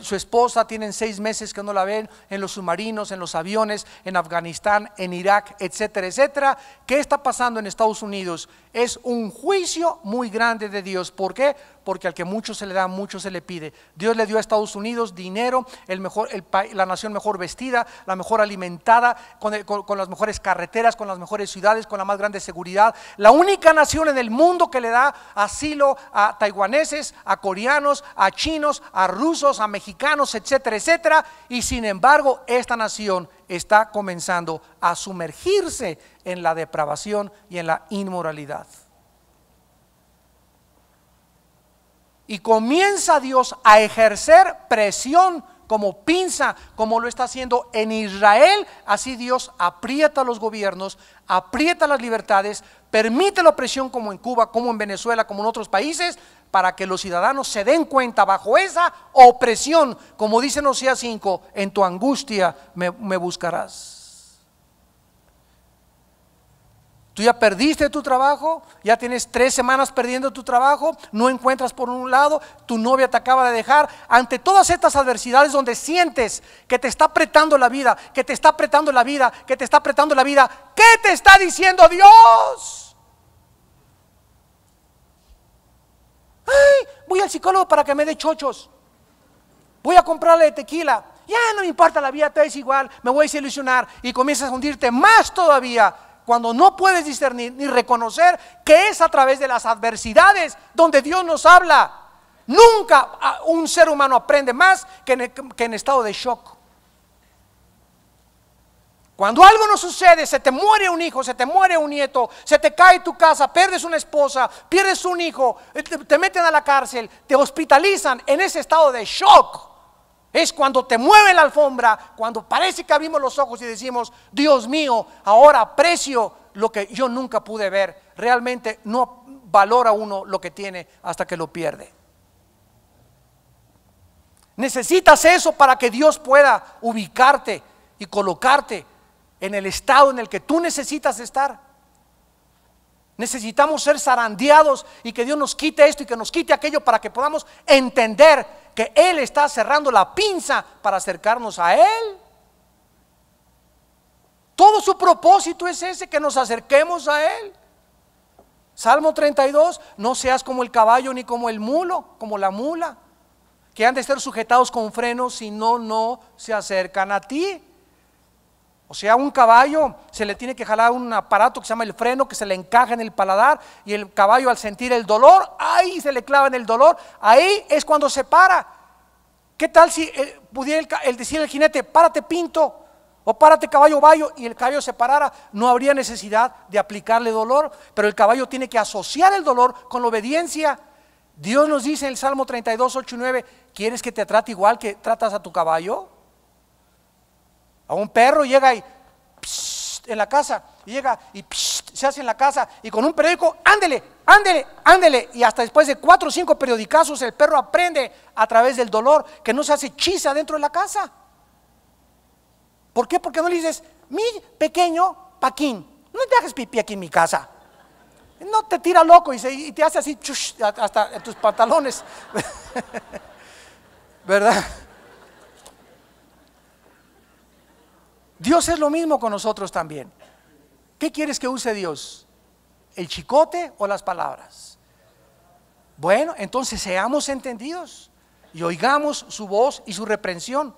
Speaker 1: Su esposa tienen seis meses que no la ven en los submarinos, en los aviones, en Afganistán, en Irak, etcétera, etcétera. ¿Qué está pasando en Estados Unidos? Es un juicio muy grande de Dios. ¿Por qué? porque al que mucho se le da, mucho se le pide. Dios le dio a Estados Unidos dinero, el mejor, la nación mejor vestida, la mejor alimentada, con, con, las mejores carreteras, con las mejores ciudades, con la más grande seguridad. La única nación en el mundo que le da asilo a taiwaneses, a coreanos, a chinos, a rusos, a mexicanos, etcétera, etcétera. Y sin embargo, esta nación está comenzando a sumergirse en la depravación y en la inmoralidad. Y comienza Dios a ejercer presión como pinza, como lo está haciendo en Israel. Así Dios aprieta los gobiernos, aprieta las libertades, permite la opresión como en Cuba, como en Venezuela, como en otros países, para que los ciudadanos se den cuenta bajo esa opresión, como dice No 5, en tu angustia me buscarás. Tú ya perdiste tu trabajo, ya tienes tres semanas perdiendo tu trabajo, no encuentras por un lado, tu novia te acaba de dejar. Ante todas estas adversidades donde sientes que te está apretando la vida, que te está apretando la vida, que te está apretando la vida, ¿qué te está diciendo Dios? Ay, voy al psicólogo para que me dé chochos. Voy a comprarle tequila. Ya no me importa la vida, Te es igual, me voy a desilusionar y comienzas a hundirte más todavía cuando no puedes discernir ni reconocer que es a través de las adversidades donde Dios nos habla. Nunca ah, un ser humano aprende más que en, estado de shock. Cuando algo no sucede, se te muere un hijo, se te muere un nieto, se te cae tu casa, pierdes una esposa, pierdes un hijo, eh, te meten a la cárcel, te hospitalizan en ese estado de shock. Es cuando te mueve la alfombra, cuando parece que abrimos los ojos y decimos, Dios mío, ahora aprecio lo que yo nunca pude ver. Realmente no valora uno lo que tiene hasta que lo pierde. Necesitas eso para que Dios pueda ubicarte y colocarte en el estado en el que tú necesitas estar. Necesitamos ser zarandeados y que Dios nos quite esto y que nos quite aquello para que podamos entender que Él está cerrando la pinza para acercarnos a Él. Todo su propósito es ese, que nos acerquemos a Él. Salmo 32, no seas como el caballo ni como el mulo, como la mula, que han de ser sujetados con frenos, si no, no se acercan a ti. O sea, un caballo se le tiene que jalar un aparato que se llama el freno, que se le encaja en el paladar y el caballo al sentir el dolor, ahí se le clava en el dolor, ahí es cuando se para. ¿Qué tal si eh, pudiera el, decir al jinete, párate pinto, o párate caballo bayo y el caballo se parara, no habría necesidad de aplicarle dolor, pero el caballo tiene que asociar el dolor con la obediencia. Dios nos dice en el Salmo 32, 8 y 9, ¿quieres que te trate igual que tratas a tu caballo? A un perro llega y en la casa, y llega y se hace en la casa, y con un periódico, ándele, ándele, ándele. Y hasta después de cuatro o cinco periodicazos, el perro aprende a través del dolor que no se hace chisa dentro de la casa. ¿Por qué? Porque no le dices, mi pequeño Paquín, no te hagas pipí aquí en mi casa. No te tira loco y, se, te hace así hasta en tus pantalones. ¿Verdad? Dios es lo mismo con nosotros también. ¿Qué quieres que use Dios? ¿El chicote o las palabras? Bueno, entonces seamos entendidos y oigamos su voz y su reprensión.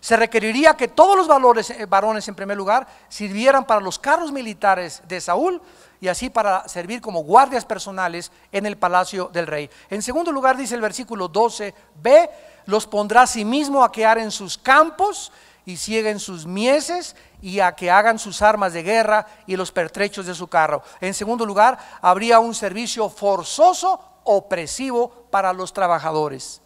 Speaker 1: Se requeriría que todos los valores, eh, varones, en primer lugar, sirvieran para los carros militares de Saúl y así para servir como guardias personales en el palacio del rey. En segundo lugar, dice el versículo 12b, los pondrá a sí mismo a quedar en sus campos y cieguen sus mieses y a que hagan sus armas de guerra y los pertrechos de su carro. En segundo lugar, habría un servicio forzoso, opresivo para los trabajadores.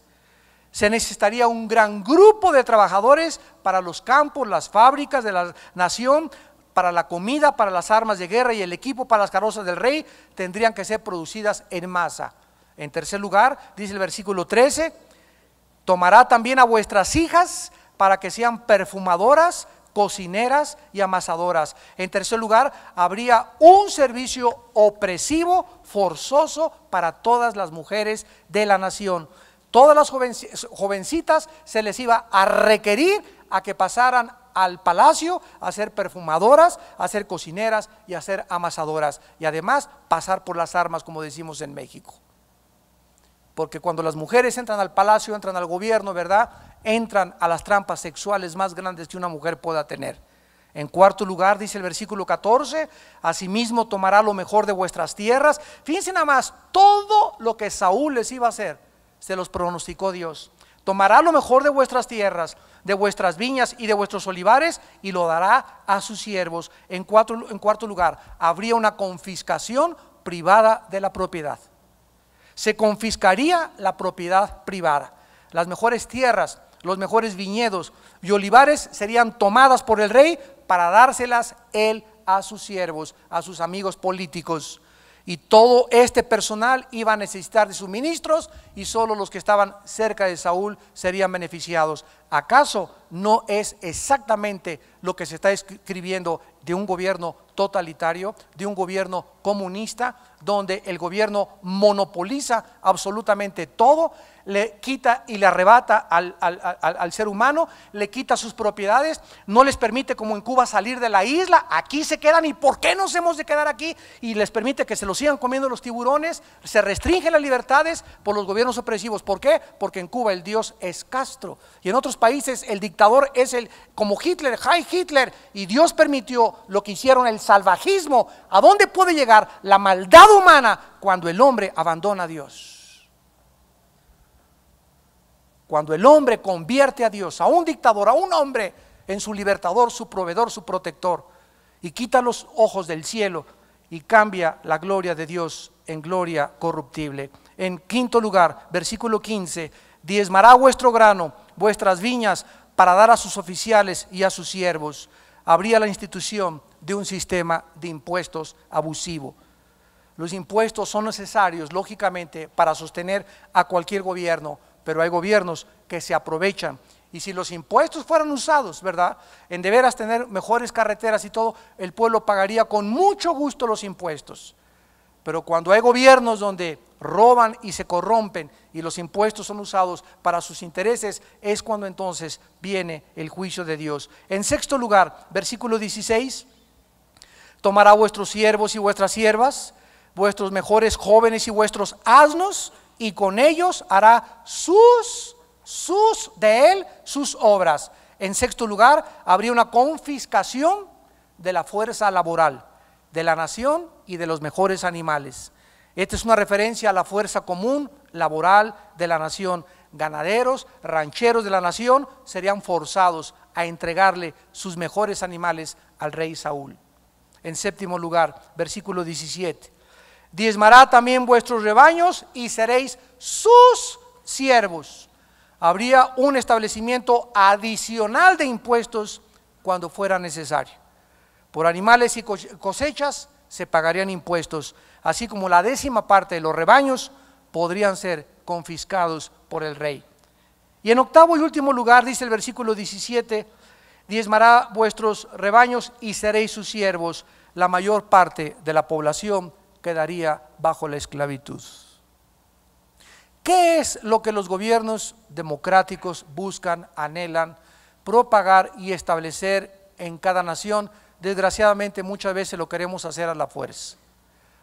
Speaker 1: Se necesitaría un gran grupo de trabajadores para los campos, las fábricas de la nación, para la comida, para las armas de guerra y el equipo para las carrozas del rey tendrían que ser producidas en masa. En tercer lugar, dice el versículo 13, tomará también a vuestras hijas para que sean perfumadoras, cocineras y amasadoras. En tercer lugar, habría un servicio opresivo, forzoso para todas las mujeres de la nación. Todas las jovencitas se les iba a requerir a que pasaran al palacio a ser perfumadoras, a ser cocineras y a ser amasadoras. Y además pasar por las armas, como decimos en México. Porque cuando las mujeres entran al palacio, entran al gobierno, ¿verdad? entran a las trampas sexuales más grandes que una mujer pueda tener. En cuarto lugar, dice el versículo 14, asimismo tomará lo mejor de vuestras tierras. Fíjense nada más, todo lo que Saúl les iba a hacer, se los pronosticó Dios. Tomará lo mejor de vuestras tierras, de vuestras viñas y de vuestros olivares y lo dará a sus siervos. En, en cuarto lugar, habría una confiscación privada de la propiedad. Se confiscaría la propiedad privada. Las mejores tierras los mejores viñedos y olivares serían tomadas por el rey para dárselas él a sus siervos, a sus amigos políticos. Y todo este personal iba a necesitar de suministros y solo los que estaban cerca de Saúl serían beneficiados. ¿Acaso no es exactamente lo que se está escribiendo de un gobierno totalitario, de un gobierno comunista, donde el gobierno monopoliza absolutamente todo? le quita y le arrebata al, al, al, ser humano, le quita sus propiedades, no les permite como en Cuba salir de la isla, aquí se quedan y ¿por qué nos hemos de quedar aquí? Y les permite que se los sigan comiendo los tiburones, se restringen las libertades por los gobiernos opresivos. ¿Por qué? Porque en Cuba el Dios es Castro y en otros países el dictador es el como Hitler, Hay Hitler, y Dios permitió lo que hicieron, el salvajismo. ¿A dónde puede llegar la maldad humana cuando el hombre abandona a Dios? Cuando el hombre convierte a Dios, a un dictador, a un hombre, en su libertador, su proveedor, su protector, y quita los ojos del cielo y cambia la gloria de Dios en gloria corruptible. En quinto lugar, versículo 15, diezmará vuestro grano, vuestras viñas, para dar a sus oficiales y a sus siervos. Habría la institución de un sistema de impuestos abusivo. Los impuestos son necesarios, lógicamente, para sostener a cualquier gobierno, pero hay gobiernos que se aprovechan. Y si los impuestos fueran usados, ¿verdad? En deberas tener mejores carreteras y todo, el pueblo pagaría con mucho gusto los impuestos. Pero cuando hay gobiernos donde roban y se corrompen y los impuestos son usados para sus intereses, es cuando entonces viene el juicio de Dios. En sexto lugar, versículo 16, tomará vuestros siervos y vuestras siervas, vuestros mejores jóvenes y vuestros asnos, y con ellos hará sus, sus de él, sus obras. En sexto lugar, habría una confiscación de la fuerza laboral de la nación y de los mejores animales. Esta es una referencia a la fuerza común laboral de la nación. Ganaderos, rancheros de la nación serían forzados a entregarle sus mejores animales al rey Saúl. En séptimo lugar, versículo 17, Diezmará también vuestros rebaños y seréis sus siervos. Habría un establecimiento adicional de impuestos cuando fuera necesario. Por animales y cosechas se pagarían impuestos, así como la décima parte de los rebaños podrían ser confiscados por el rey. Y en octavo y último lugar, dice el versículo 17, diezmará vuestros rebaños y seréis sus siervos. La mayor parte de la población quedaría bajo la esclavitud. ¿Qué es lo que los gobiernos democráticos buscan, anhelan, propagar y establecer en cada nación? Desgraciadamente muchas veces lo queremos hacer a la fuerza.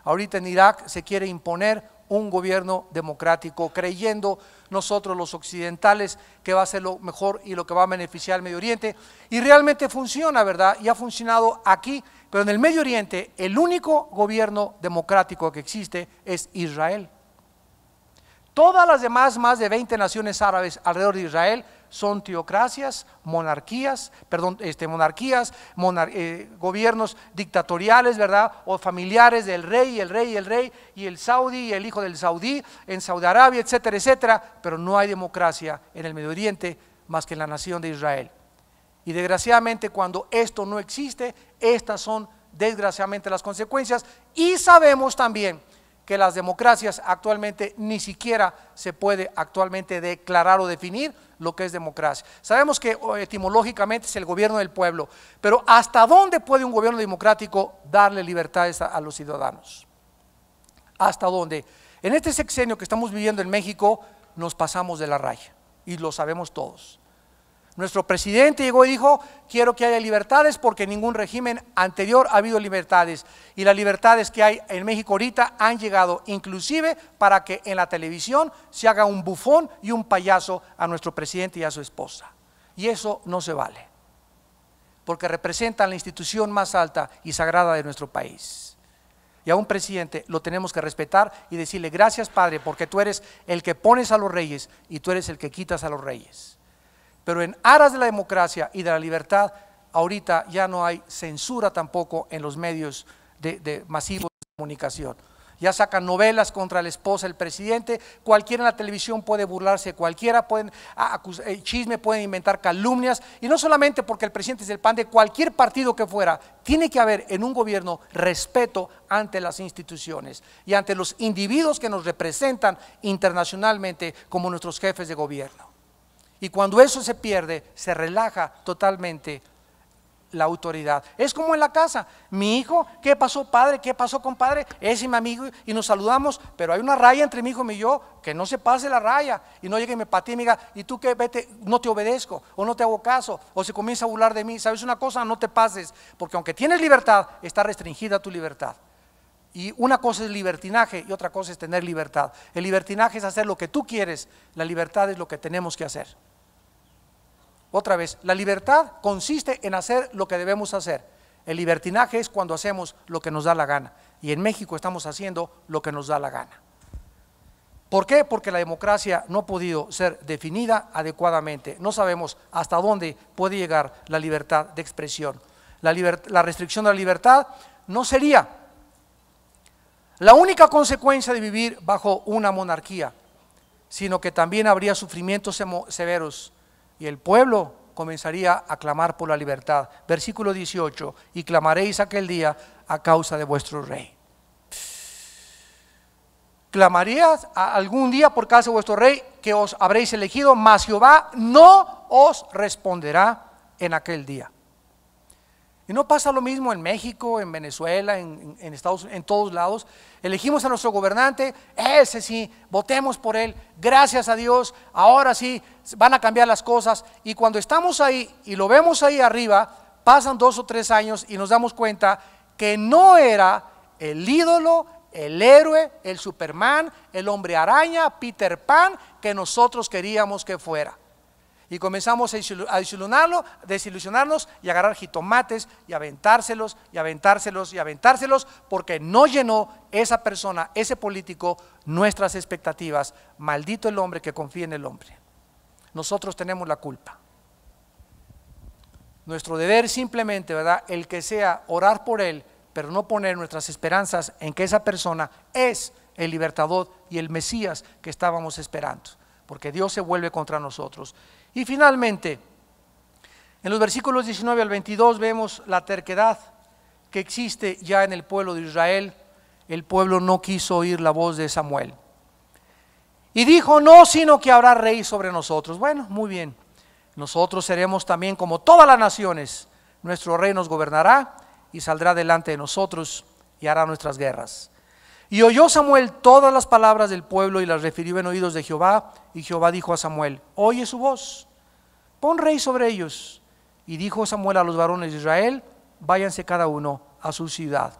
Speaker 1: Ahorita en Irak se quiere imponer un gobierno democrático, creyendo nosotros los occidentales que va a ser lo mejor y lo que va a beneficiar al Medio Oriente. Y realmente funciona, ¿verdad? Y ha funcionado aquí pero en el Medio Oriente el único gobierno democrático que existe es Israel. Todas las demás, más de 20 naciones árabes alrededor de Israel, son teocracias, monarquías, perdón, este, monarquías, eh, gobiernos dictatoriales, ¿verdad? O familiares del rey, el rey, el rey, y el saudí, y el hijo del saudí, en Saudi Arabia, etcétera, etcétera. Pero no hay democracia en el Medio Oriente más que en la nación de Israel. Y desgraciadamente cuando esto no existe, estas son desgraciadamente las consecuencias. Y sabemos también que las democracias actualmente ni siquiera se puede actualmente declarar o definir lo que es democracia. Sabemos que eh, etimológicamente es el gobierno del pueblo, pero ¿hasta dónde puede un gobierno democrático darle libertades a, los ciudadanos? ¿Hasta dónde? En este sexenio que estamos viviendo en México nos pasamos de la raya y lo sabemos todos. Nuestro presidente llegó y dijo, quiero que haya libertades porque en ningún régimen anterior ha habido libertades. Y las libertades que hay en México ahorita han llegado inclusive para que en la televisión se haga un bufón y un payaso a nuestro presidente y a su esposa. Y eso no se vale, porque representan la institución más alta y sagrada de nuestro país. Y a un presidente lo tenemos que respetar y decirle, gracias Padre, porque tú eres el que pones a los reyes y tú eres el que quitas a los reyes. Pero en aras de la democracia y de la libertad, ahorita ya no hay censura tampoco en los medios de, de masivos de comunicación. Ya sacan novelas contra la esposa del presidente, cualquiera en la televisión puede burlarse, cualquiera puede ah, eh, chisme, pueden inventar calumnias, y no solamente porque el presidente es el PAN, de cualquier partido que fuera, tiene que haber en un gobierno respeto ante las instituciones y ante los individuos que nos representan internacionalmente como nuestros jefes de gobierno. Y cuando eso se pierde, se relaja totalmente la autoridad. Es como en la casa. Mi hijo, ¿qué pasó padre? ¿Qué pasó compadre? es mi amigo y nos saludamos, pero hay una raya entre mi hijo y yo, que no se pase la raya y no llegue y me patee y me diga, ¿y tú qué? Vete, no te obedezco o no te hago caso o se comienza a burlar de mí. ¿Sabes una cosa? No te pases, porque aunque tienes libertad, está restringida tu libertad. Y una cosa es libertinaje y otra cosa es tener libertad. El libertinaje es hacer lo que tú quieres, la libertad es lo que tenemos que hacer. Otra vez, la libertad consiste en hacer lo que debemos hacer. El libertinaje es cuando hacemos lo que nos da la gana. Y en México estamos haciendo lo que nos da la gana. ¿Por qué? Porque la democracia no ha podido ser definida adecuadamente. No sabemos hasta dónde puede llegar la libertad de expresión. La, restricción de la libertad no sería la única consecuencia de vivir bajo una monarquía, sino que también habría sufrimientos severos y el pueblo comenzaría a clamar por la libertad. Versículo 18, y clamaréis aquel día a causa de vuestro rey. Clamarías algún día por causa de vuestro rey que os habréis elegido, mas Jehová no os responderá en aquel día. Y no pasa lo mismo en México, en Venezuela, en, Estados Unidos, en todos lados. Elegimos a nuestro gobernante, ese sí, votemos por él, gracias a Dios, ahora sí van a cambiar las cosas. Y cuando estamos ahí y lo vemos ahí arriba, pasan dos o tres años y nos damos cuenta que no era el ídolo, el héroe, el Superman, el hombre araña, Peter Pan, que nosotros queríamos que fuera y comenzamos a desilusionarlo, desilusionarnos y agarrar jitomates y aventárselos y aventárselos y aventárselos porque no llenó esa persona, ese político, nuestras expectativas. Maldito el hombre que confía en el hombre. Nosotros tenemos la culpa. Nuestro deber simplemente, ¿verdad? El que sea orar por él, pero no poner nuestras esperanzas en que esa persona es el libertador y el Mesías que estábamos esperando, porque Dios se vuelve contra nosotros. Y finalmente, en los versículos 19 al 22 vemos la terquedad que existe ya en el pueblo de Israel. El pueblo no quiso oír la voz de Samuel. Y dijo, no, sino que habrá rey sobre nosotros. Bueno, muy bien. Nosotros seremos también como todas las naciones. Nuestro rey nos gobernará y saldrá delante de nosotros y hará nuestras guerras. Y oyó Samuel todas las palabras del pueblo y las refirió en oídos de Jehová. Y Jehová dijo a Samuel, oye su voz, pon rey sobre ellos. Y dijo Samuel a los varones de Israel, váyanse cada uno a su ciudad.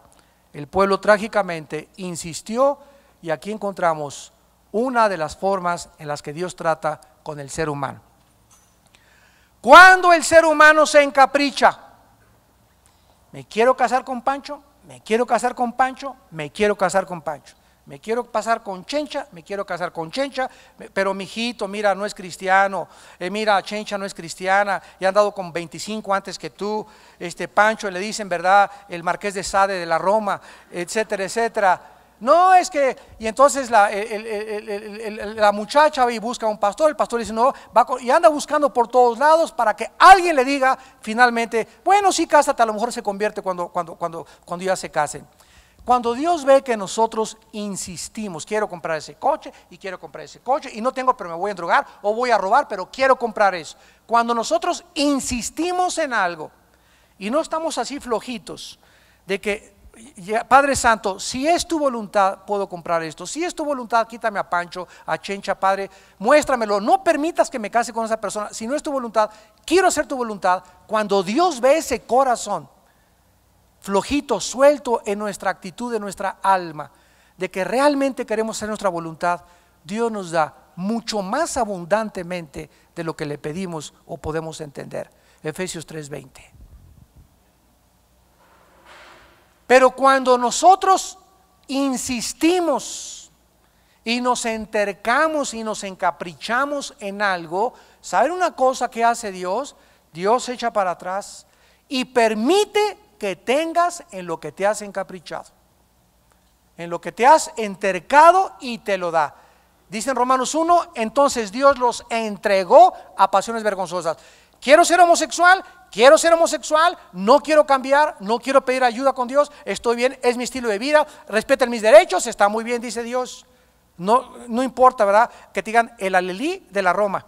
Speaker 1: El pueblo trágicamente insistió y aquí encontramos una de las formas en las que Dios trata con el ser humano. Cuando el ser humano se encapricha, ¿me quiero casar con Pancho? me quiero casar con Pancho, me quiero casar con Pancho. Me quiero pasar con Chencha, me quiero casar con Chencha, pero mi hijito, mira, no es cristiano, eh, mira, Chencha no es cristiana, ya han dado con 25 antes que tú, este Pancho le dicen, ¿verdad? El marqués de Sade de la Roma, etcétera, etcétera. No, es que, y entonces la, muchacha el, muchacha y busca a un pastor, el pastor dice, no, y anda buscando por todos lados para que alguien le diga finalmente, bueno, sí, cásate, a lo mejor se convierte cuando, cuando, cuando, cuando ya se casen. Cuando Dios ve que nosotros insistimos, quiero comprar ese coche y quiero comprar ese coche y no tengo, pero me voy a drogar o voy a robar, pero quiero comprar eso. Cuando nosotros insistimos en algo y no estamos así flojitos de que Padre Santo, si es tu voluntad, puedo comprar esto. Si es tu voluntad, quítame a Pancho, a Chencha, Padre, muéstramelo. No permitas que me case con esa persona. Si no es tu voluntad, quiero hacer tu voluntad. Cuando Dios ve ese corazón flojito, suelto en nuestra actitud, en nuestra alma, de que realmente queremos hacer nuestra voluntad, Dios nos da mucho más abundantemente de lo que le pedimos o podemos entender. Efesios 3:20. Pero cuando nosotros insistimos y nos entercamos y nos encaprichamos en algo, Saber una cosa que hace Dios? Dios echa para atrás y permite que tengas en lo que te has encaprichado, en lo que te has entercado y te lo da. Dice en Romanos 1, entonces Dios los entregó a pasiones vergonzosas. Quiero ser homosexual, Quiero ser homosexual, no quiero cambiar, no quiero pedir ayuda con Dios, estoy bien, es mi estilo de vida, respeten mis derechos, está muy bien, dice Dios. No, no importa, ¿verdad? Que te digan el alelí de la Roma.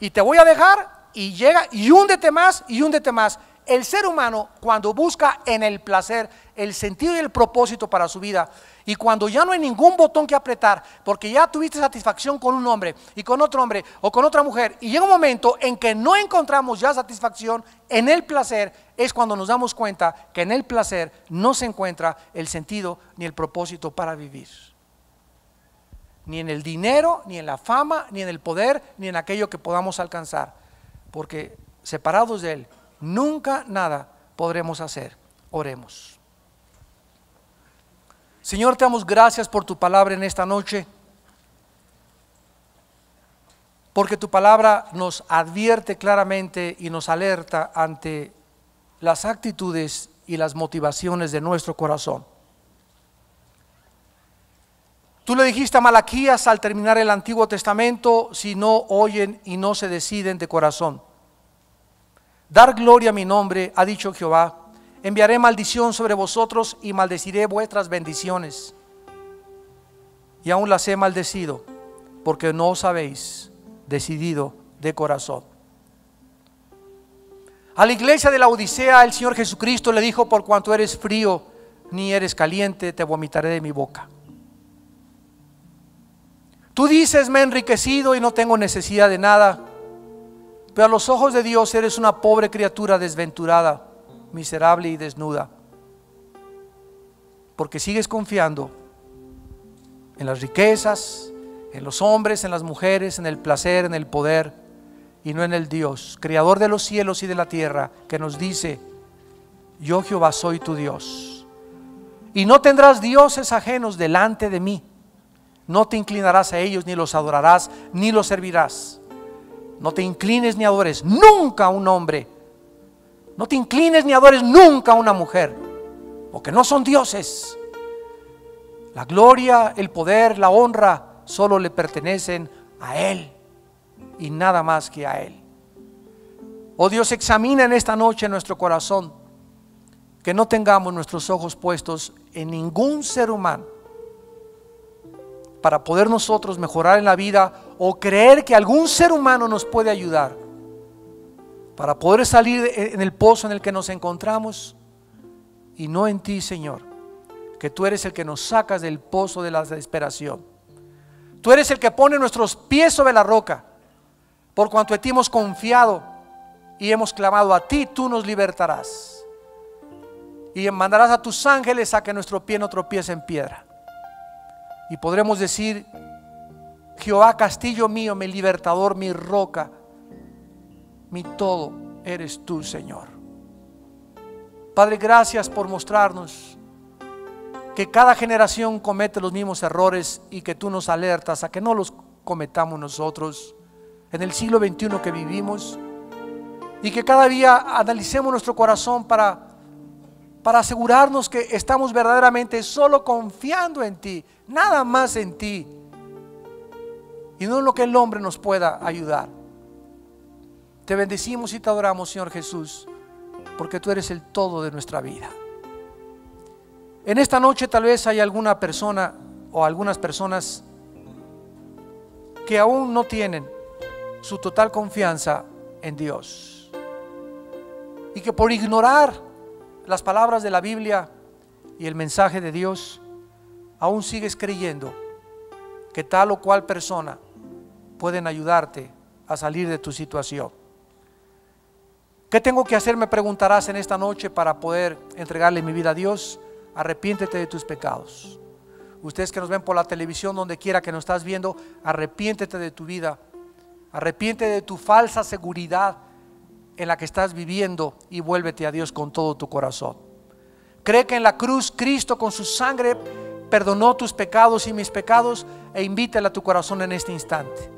Speaker 1: Y te voy a dejar y llega y húndete más y húndete más. El ser humano, cuando busca en el placer el sentido y el propósito para su vida, y cuando ya no hay ningún botón que apretar, porque ya tuviste satisfacción con un hombre y con otro hombre o con otra mujer, y llega un momento en que no encontramos ya satisfacción en el placer, es cuando nos damos cuenta que en el placer no se encuentra el sentido ni el propósito para vivir. Ni en el dinero, ni en la fama, ni en el poder, ni en aquello que podamos alcanzar. Porque separados de Él, nunca nada podremos hacer. Oremos. Señor, te damos gracias por tu palabra en esta noche, porque tu palabra nos advierte claramente y nos alerta ante las actitudes y las motivaciones de nuestro corazón. Tú le dijiste a Malaquías al terminar el Antiguo Testamento, si no oyen y no se deciden de corazón. Dar gloria a mi nombre, ha dicho Jehová. Enviaré maldición sobre vosotros y maldeciré vuestras bendiciones. Y aún las he maldecido, porque no os habéis decidido de corazón. A la iglesia de la Odisea el Señor Jesucristo le dijo, por cuanto eres frío ni eres caliente, te vomitaré de mi boca. Tú dices, me he enriquecido y no tengo necesidad de nada pero a los ojos de Dios eres una pobre criatura desventurada, miserable y desnuda. Porque sigues confiando en las riquezas, en los hombres, en las mujeres, en el placer, en el poder, y no en el Dios, creador de los cielos y de la tierra, que nos dice, yo Jehová soy tu Dios. Y no tendrás dioses ajenos delante de mí, no te inclinarás a ellos, ni los adorarás, ni los servirás. No te inclines ni adores nunca a un hombre. No te inclines ni adores nunca a una mujer. Porque no son dioses. La gloria, el poder, la honra solo le pertenecen a Él y nada más que a Él. Oh Dios, examina en esta noche nuestro corazón, que no tengamos nuestros ojos puestos en ningún ser humano, para poder nosotros mejorar en la vida o creer que algún ser humano nos puede ayudar para poder salir en el pozo en el que nos encontramos y no en ti, Señor, que tú eres el que nos sacas del pozo de la desesperación. Tú eres el que pone nuestros pies sobre la roca, por cuanto a ti hemos confiado y hemos clamado a ti, tú nos libertarás. Y mandarás a tus ángeles a que nuestro pie no tropiece en piedra. Y podremos decir Jehová, castillo mío, mi libertador, mi roca, mi todo eres tú, Señor. Padre, gracias por mostrarnos que cada generación comete los mismos errores y que tú nos alertas a que no los cometamos nosotros en el siglo XXI que vivimos y que cada día analicemos nuestro corazón para, para asegurarnos que estamos verdaderamente solo confiando en ti, nada más en ti y no en lo que el hombre nos pueda ayudar. Te bendecimos y te adoramos, Señor Jesús, porque tú eres el todo de nuestra vida. En esta noche tal vez hay alguna persona o algunas personas que aún no tienen su total confianza en Dios. Y que por ignorar las palabras de la Biblia y el mensaje de Dios, aún sigues creyendo que tal o cual persona pueden ayudarte a salir de tu situación. ¿Qué tengo que hacer? Me preguntarás en esta noche para poder entregarle mi vida a Dios. Arrepiéntete de tus pecados. Ustedes que nos ven por la televisión, donde quiera que nos estás viendo, arrepiéntete de tu vida. Arrepiéntete de tu falsa seguridad en la que estás viviendo y vuélvete a Dios con todo tu corazón. Cree que en la cruz Cristo con su sangre perdonó tus pecados y mis pecados e invítale a tu corazón en este instante.